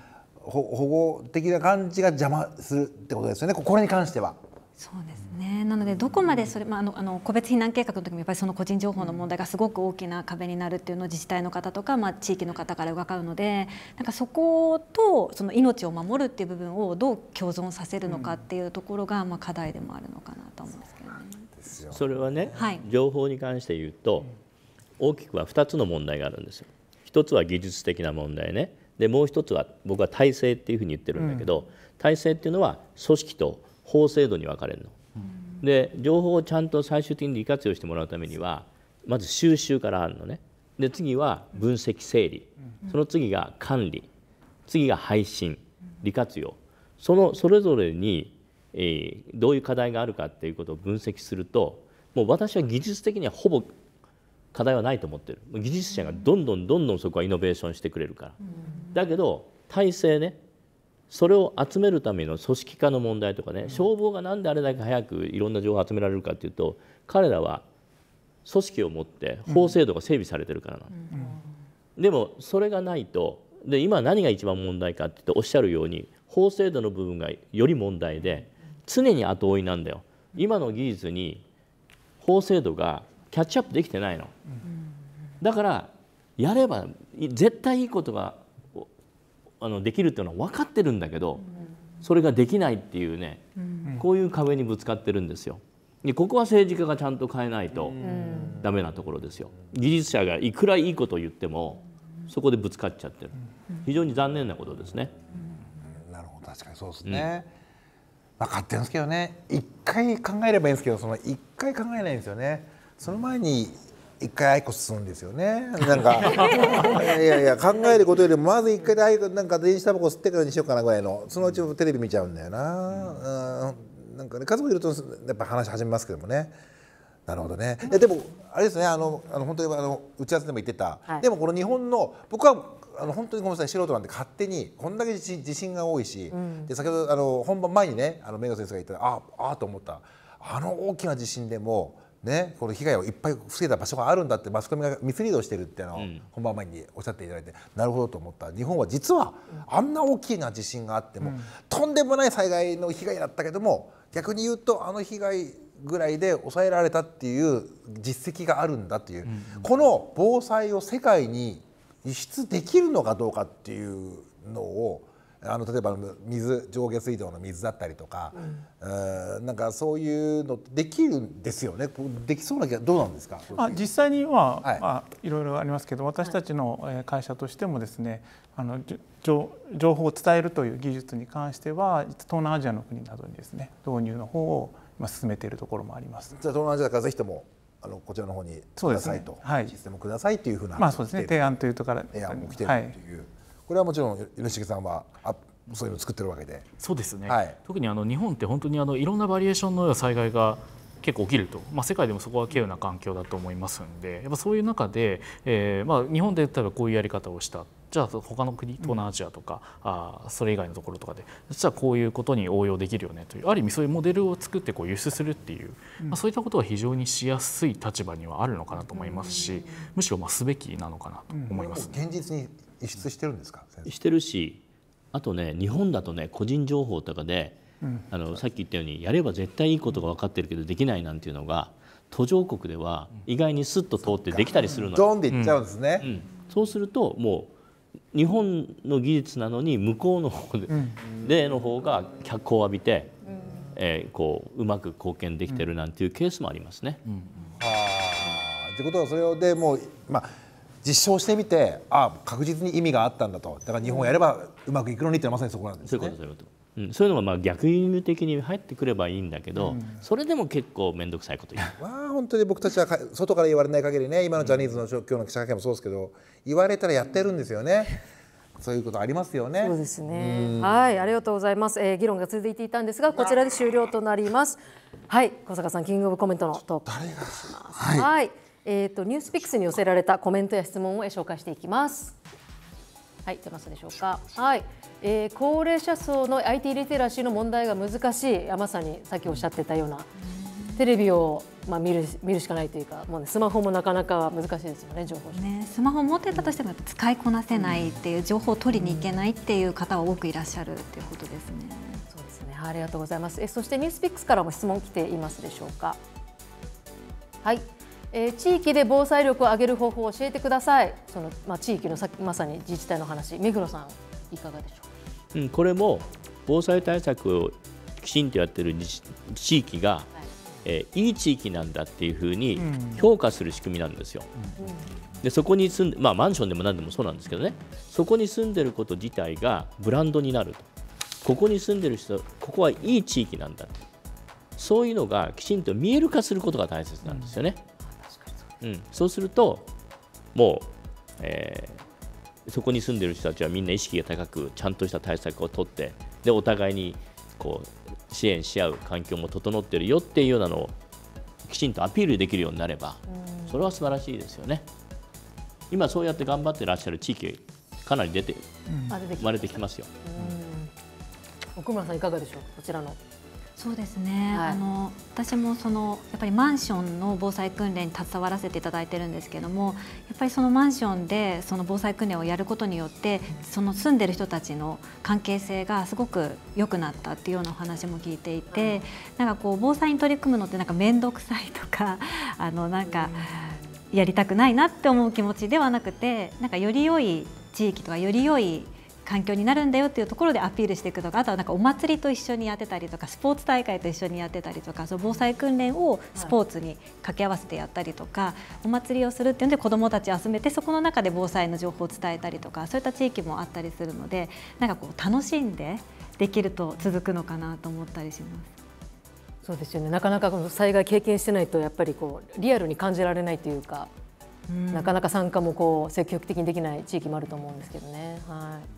保護的な感じが邪魔するってことですよねこれに関しては。そうですねなのでどこまでそれ、まあ、あのあの個別避難計画の時もやっぱりその個人情報の問題がすごく大きな壁になるっていうのを自治体の方とか、まあ、地域の方から伺うのでなんかそことその命を守るっていう部分をどう共存させるのかっていうところが、まあ、課題でもあるのかなと思うんですけどね。それはね、はい、情報に関して言うと大きくは2つの問題があるんですよ。一つは技術的な問題ねでもう一つは僕は体制っていうふうに言ってるんだけど、うん、体制っていうのは組織と法制度に分かれるの。で情報をちゃんと最終的に利活用してもらうためにはまず収集からあるのね。で次は分析整理、その次が管理次が配信利活用そのそれぞれに、えー、どういう課題があるかっていうことを分析するともう私は技術的にはほぼ課題はないと思ってる技術者がどんどんどんどんそこはイノベーションしてくれるから、だけど体制ねそれを集めるための組織化の問題とかね、消防が何であれだけ早くいろんな情報を集められるかっていうと彼らは組織を持って法制度が整備されてるからな、うん、でもそれがないとで今何が一番問題かっておっしゃるように法制度の部分がより問題で常に後追いなんだよ今の技術に法制度がキャッチアップできてないの、だからやれば絶対いいことがあのできるっていうのは分かってるんだけど、それができないっていうね、こういう壁にぶつかってるんですよ。でここは政治家がちゃんと変えないとダメなところですよ。技術者がいくらいいことを言ってもそこでぶつかっちゃってる非常に残念なことですね。なるほど確かにそうですね。うん、って勝手ですけどね一回考えればいいんですけどその一回考えないんですよね。その前に一回あいこするんですよねなんか <laughs> いやいや考えることよりもまず一回であいこなんか電子タバコ吸ってからにしようかなぐらいのそのうちテレビ見ちゃうんだよな、うん、なんかね家族いるとやっぱ話始めますけどもねなるほどねでもあれですねあのあの本当にあの打ち合わせでも言ってた、はい、でもこの日本の僕はあの本当にごめんなさい素人なんで勝手にこんだけ自信が多いし、うん、で先ほどあの本番前にねあの目黒先生が言ったらああと思ったあの大きな地震でもね、この被害をいっぱい防いだ場所があるんだってマスコミがミスリードしてるっていうのを本番前におっしゃっていただいて、うん、なるほどと思った日本は実はあんな大きな地震があっても、うん、とんでもない災害の被害だったけども逆に言うとあの被害ぐらいで抑えられたっていう実績があるんだっていう、うん、この防災を世界に輸出できるのかどうかっていうのをあの例えば水上下水道の水だったりとか、うん、なんかそういうのできるんですよねできそうな気がどうなんですか、あ、実際には、はいまあ、いろいろありますけど私たちの会社としてもですねあの情情報を伝えるという技術に関しては東南アジアの国などにですね導入の方を進めているところもあります。じゃ東南アジアからぜひともあのこちらの方にくださいと、ねはい、システムくださいというふうな、まあ、そうですね提案というところから、提案も来てるという、はいこれはもちろん吉重さんはあそういうの作ってるわけでそうですね、はい、特にあの日本って本当にあのいろんなバリエーションの災害が結構起きると、まあ、世界でもそこは稀有な環境だと思いますんでやっぱそういう中で、えーまあ、日本で例えばこういうやり方をしたじゃあ他の国東南アジアとか、うん、あそれ以外のところとかで実はこういうことに応用できるよねというある意味そういうモデルを作ってこう輸出するっていう、まあ、そういったことは非常にしやすい立場にはあるのかなと思いますし、うん、むしろまあすべきなのかなと思います、ね、現実に輸出してるんですかしてるしあとね日本だとね個人情報とかで、うん、あのさっき言ったようにやれば絶対いいことが分かってるけどできないなんていうのが途上国では意外にスッと通ってできたりするのドンでいっちゃうんですね、うんうん、そうするともう日本の技術なのに向こうの方で、うん、例の方が脚光を浴びて、うん、えー、こううまく貢献できてるなんていうケースもありますね。うん、はあってことはそれでもうまあ実証してみてあ確実に意味があったんだとだから日本やればうまくいくのにってまさにそこなんですね。そういうことそういうことうん、そういうのがまあ逆輸入的に入ってくればいいんだけど、うん、それでも結構面倒くさいこと言う。ま <laughs> あ本当に僕たちは外から言われない限りね今のジャニーズの状況の記者会見もそうですけど言われたらやってるんですよね。そういうことありますよね。そうですね。はい、ありがとうございます、えー。議論が続いていたんですが、こちらで終了となります。はい、小坂さん、キングオブコメントのトップ。誰が。はい、はいえっ、ー、とニュースピックスに寄せられたコメントや質問を紹介していきます。はい、出ますでしょうか。はい、えー、高齢者層の IT リテラシーの問題が難しい、まさにさっきおっしゃってたような。テレビをまあ見る見るしかないというか、もうねスマホもなかなか難しいですよね情報。ねスマホ持ってたとしても使いこなせないっていう情報を取りに行けないっていう方は多くいらっしゃるっていうことですね。そうですね。ありがとうございます。えそしてニュースピックスからも質問来ていますでしょうか。はい。えー、地域で防災力を上げる方法を教えてください。そのまあ地域のさまさに自治体の話、目黒さんいかがでしょう。うん、これも防災対策をきちんとやってる地域が、はいえー、いい地域なんだっていうふうに評価する仕組みなんですよ。うん、でそこに住んで、まあ、マンションでも何でもそうなんですけどねそこに住んでること自体がブランドになるとここに住んでる人ここはいい地域なんだそういうのがきちんと見える化することが大切なんですよね。うんうん、そうするともう、えー、そこに住んでる人たちはみんな意識が高くちゃんとした対策をとってでお互いにこう支援し合う環境も整ってるよっていうようなのをきちんとアピールできるようになれば、うん、それは素晴らしいですよね。今そうやって頑張ってらっしゃる地域かなり出て、うん、生まれてきますよ。奥村さんいかがでしょうこちらのそうですね、はい、あの私もそのやっぱりマンションの防災訓練に携わらせていただいてるんですけれどもやっぱりそのマンションでその防災訓練をやることによってその住んでる人たちの関係性がすごく良くなったっていうようなお話も聞いていて、なんかこう防災に取り組むのってなんか面倒くさいとか <laughs> あのなんかやりたくないなって思う気持ちではなくてなんかより良い地域とかより良い環境になるんだよっていうところでアピールしていくとかあとはなんかお祭りと一緒にやってたりとかスポーツ大会と一緒にやってたりとかその防災訓練をスポーツに掛け合わせてやったりとか、はい、お祭りをするっていうので子どもたちを集めてそこの中で防災の情報を伝えたりとかそういった地域もあったりするのでなんかこう楽しんでできると続くのかなと思ったりします。そうですよねなかなかこの災害経験してないとやっぱりこうリアルに感じられないというか、うん、なかなか参加もこう積極的にできない地域もあると思うんですけどね。はい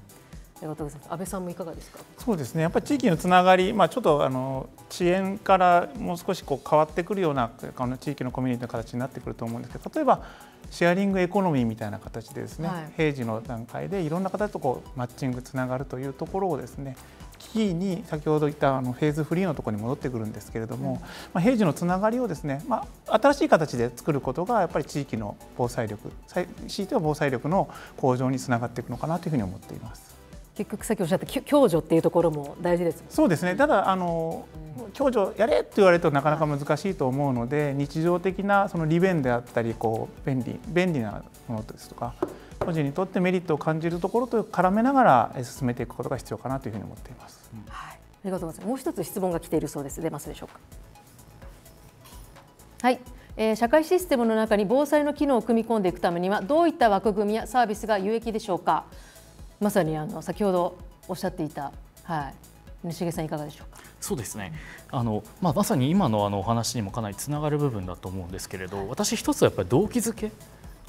安倍さんもいかがですかそうですねやっぱり地域のつながり、まあ、ちょっとあの遅延からもう少しこう変わってくるようなあの地域のコミュニティの形になってくると思うんですけど例えばシェアリングエコノミーみたいな形でですね、はい、平時の段階でいろんな方とこうマッチングつながるというところをですねキーに先ほど言ったあのフェーズフリーのところに戻ってくるんですけれども、うん、まあ、平時のつながりをですね、まあ、新しい形で作ることがやっぱり地域の防災力強いては防災力の向上につながっていくのかなというふうに思っています。結局さっきおっしゃった共助っていうところも大事です、そうですねただあの共助やれって言われるとなかなか難しいと思うので日常的なその利便であったりこう便利便利なものですとか個人にとってメリットを感じるところと絡めながら進めていくことが必要かなというふうに思っています。うん、はい、ありがとうございます。もう一つ質問が来ているそうです。出ますでしょうか。はい。え社会システムの中に防災の機能を組み込んでいくためにはどういった枠組みやサービスが有益でしょうか。まさにあの先ほどおっしゃっていた、はい、西毛さんいかがでしょうか。そうですねあの、まあ、まさに今のあのお話にもかなりつながる部分だと思うんですけれど私一つはやっぱり動機づけ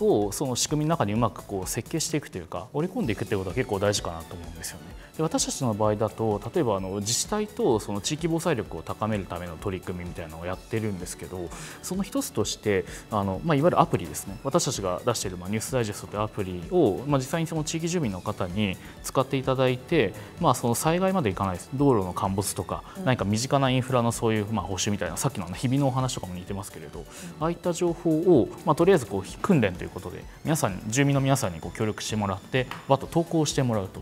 をその仕組みの中にうまくこう設計していくというか織り込んでいくっていうことは結構大事かなと思うんですよね。で私たちの場合だと例えばあの自治体とその地域防災力を高めるための取り組みみたいなのをやってるんですけどその一つとしてあの、まあ、いわゆるアプリですね私たちが出している、まあ、ニュースダイジェストというアプリを、まあ、実際にその地域住民の方に使っていただいて、まあ、その災害までいかない道路の陥没とか、何か身近なインフラのそういう、まあ、補修みたいなさっきの日々のお話とかも似てますけれど、ああいった情報を、まあ、とりあえずこう訓練ということで皆さん住民の皆さんにご協力してもらってわっと投稿してもらうと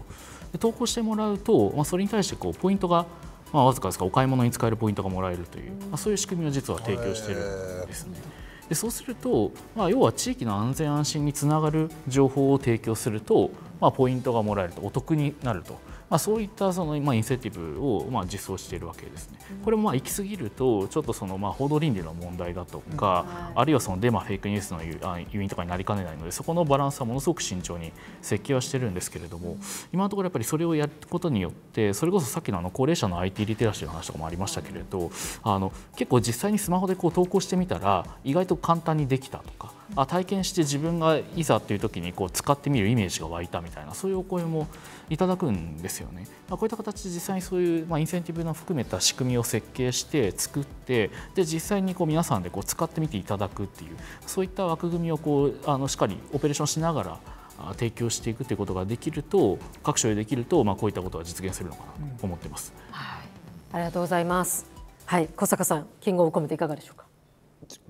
で投稿してもらうと、まあ、それに対してこうポイントが、まあ、わずかですがお買い物に使えるポイントがもらえるという、まあ、そういう仕組みを実は提供しているんですね。でそうすると、まあ、要は地域の安全安心につながる情報を提供すると、まあ、ポイントがもらえるとお得になるとまあ、そういったその、まあ、インセンティブをまあ実装しているわけですね。これもまあ行き過ぎるとちょっとそのまあ報道倫理の問題だとか、うんはい、あるいはそのデマフェイクニュースの誘引とかになりかねないのでそこのバランスはものすごく慎重に設計はしてるんですけれども今のところやっぱりそれをやることによってそれこそさっきのあの高齢者の IT リテラシーの話とかもありましたけれどあの結構実際にスマホでこう投稿してみたら意外と簡単にできたとか。あ体験して自分がいざという時にこう使ってみるイメージが湧いたみたいなそういうお声もいただくんですよね。まあ、こういった形で実際にそういう、まあ、インセンティブの含めた仕組みを設計して作ってで実際にこう皆さんでこう使ってみていただくっていうそういった枠組みをこうあのしっかりオペレーションしながら提供していくということができると各所でできると、まあ、こういったことが実現するのかなと思ってます、うん、はい、ありがとうございます。はい、小坂さん、キングオブコメントいかがでしょうか。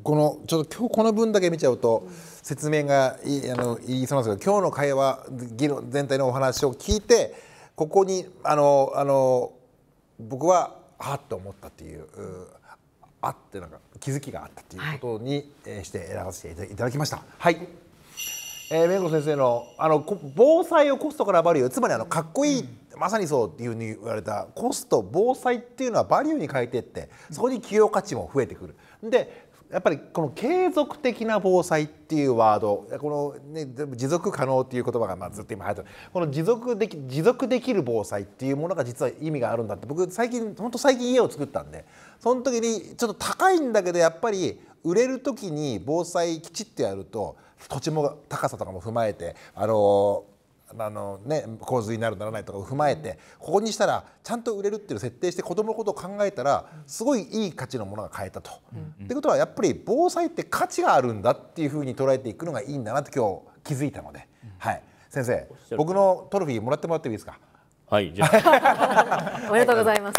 このちょっと今日この分だけ見ちゃうと説明がいあの言いそうなんですけど今日の会話議論全体のお話を聞いてここにあのあの僕はあっと思ったっていうあってなんか気づきがあったっていうことに、はして選ばせていただきました。はい、えー、先生のあの防災をコストからバリューつまりあのかっこいい、うん、まさにそうっていうふうに言われたコスト防災っていうのはバリューに変えてってそこに企業価値も増えてくる。でやっぱりこの継続的な防災っていうワードこの、ね、持続可能っていう言葉がまあずっと今入ってるこの持続でき持続できる防災っていうものが実は意味があるんだって僕最近本当最近家を作ったんでその時にちょっと高いんだけどやっぱり売れる時に防災きちっとやると土地も高さとかも踏まえてあのあのね、洪水になるならないとかを踏まえて、ここにしたらちゃんと売れるっていう設定して子どものことを考えたらすごいいい価値のものが買えたと。うん、ってことはやっぱり防災って価値があるんだっていうふうに捉えていくのがいいんだなって今日気づいたので、うん、はい、先生僕のトロフィーもらってもらってもいいですかはいじゃあ <laughs> おめでとうございます。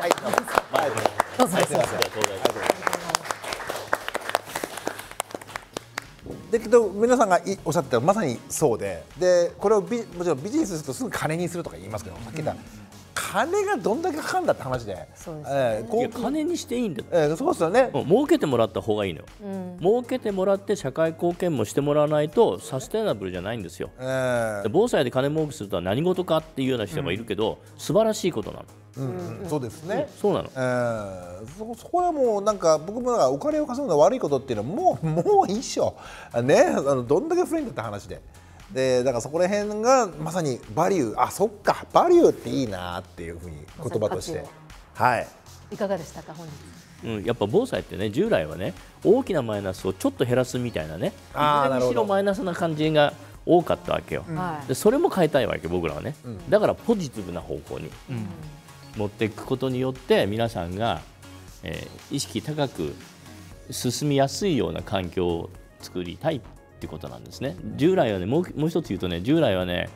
はい、どうぞ。はい、すみまだ皆さんがおっしゃってたまさにそうででこれをもちろんビジネスするとすぐ金にするとか言いますけどさっき言った、金がどんだけかかんだって話で、ね、えー、こう金にしていいんだよ、えー、そうですよね儲けてもらった方がいいのよ、うん、儲けてもらって社会貢献もしてもらわないとサステナブルじゃないんですよ、えー、防災で金儲けするとは何事かっていうような人もいるけど、うん、素晴らしいことなの。うんうん、そうですね。そうなの。えー、そそこはもうなんか僕もお金を稼ぐの悪いことっていうのはもうもういいっしょ。ね、あのどんだけ増えんだって話で。でだからそこら辺がまさにバリューあそっかバリューっていいなっていうふうに言葉として、はいいかがでしたか本日うん、やっぱ防災ってね従来はね大きなマイナスをちょっと減らすみたいなねいずれしろマイナスな感じが多かったわけよ、うん、でそれも変えたいわけ僕らはね、うん、だからポジティブな方向に、持っていくことによって皆さんが、えー、意識高く進みやすいような環境を作りたいってことなんですね。従来はね、もうもう一つ言うとね、従来はね、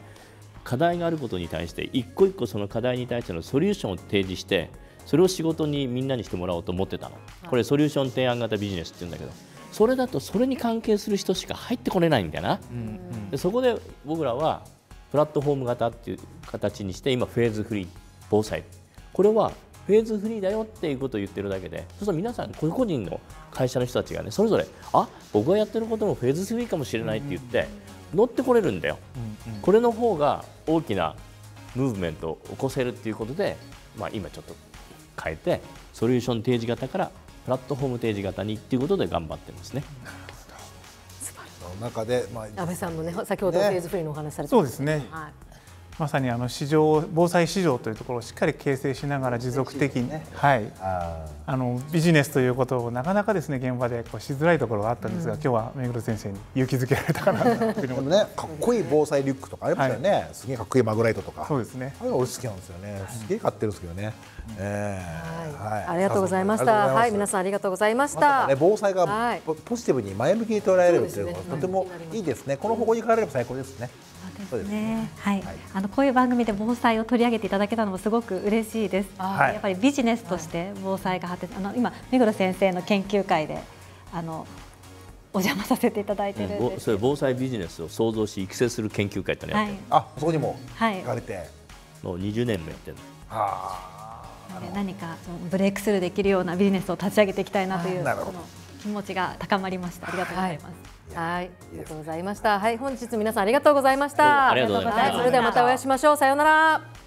課題があることに対して、一個一個その課題に対してのソリューションを提示して、それを仕事にみんなにしてもらおうと思ってたの。これ、ソリューション提案型ビジネスって言うんだけど、それだとそれに関係する人しか入ってこれないんだよな。うんうん、でそこで僕らはプラットフォーム型っていう形にして今フェーズフリー防災これはフェーズフリーだよっていうことを言ってるだけでそうすると皆さん個々人の会社の人たちがねそれぞれあ僕がやってることもフェーズフリーかもしれないって言って、乗ってこれるんだよ、うんうん、これの方が大きなムーブメントを起こせるっていうことで、まあ、今ちょっと変えてソリューション提示型からプラットフォーム提示型にっていうことで頑張ってますね。中で、まあ、安倍さんもね先ほどフェーズフリーのお話されてました、ね、そうですね、はいまさにあの市場防災市場というところをしっかり形成しながら持続的に、ね、はい、あのビジネスということをなかなかですね現場でこうしづらいところがあったんですが、うん、今日は目黒先生に勇気づけられたかなとね、<laughs> かっこいい防災リュックとかありますよね、はい、すげえかっこいいマグライトとかそうですねあれが俺好きなんですよね、はい、すげえ買ってるんですけどね、えー、はい、ありがとうございましたはい皆さんありがとうございました、ま、ね、防災がポジティブに前向きに捉えられるというのは、ね、とてもいいですねこの方向に変われば最高ですね、うんそうですね。はい、はい、あのこういう番組で防災を取り上げていただけたのもすごく嬉しいです。やっぱりビジネスとして防災が発展、あの今目黒先生の研究会であのお邪魔させていただいてる、うん、それ防災ビジネスを創造し育成する研究会ってね、はい、あそこにも行かれて、はい、もう20年もやってるはあ何かそのブレイクスルーできるようなビジネスを立ち上げていきたいなというの気持ちが高まりましたありがとうございます、はいはい、ありがとうございました。はい、本日皆さんありがとうございました。ありがとうございました。それではまたお会いしましょう。さようなら。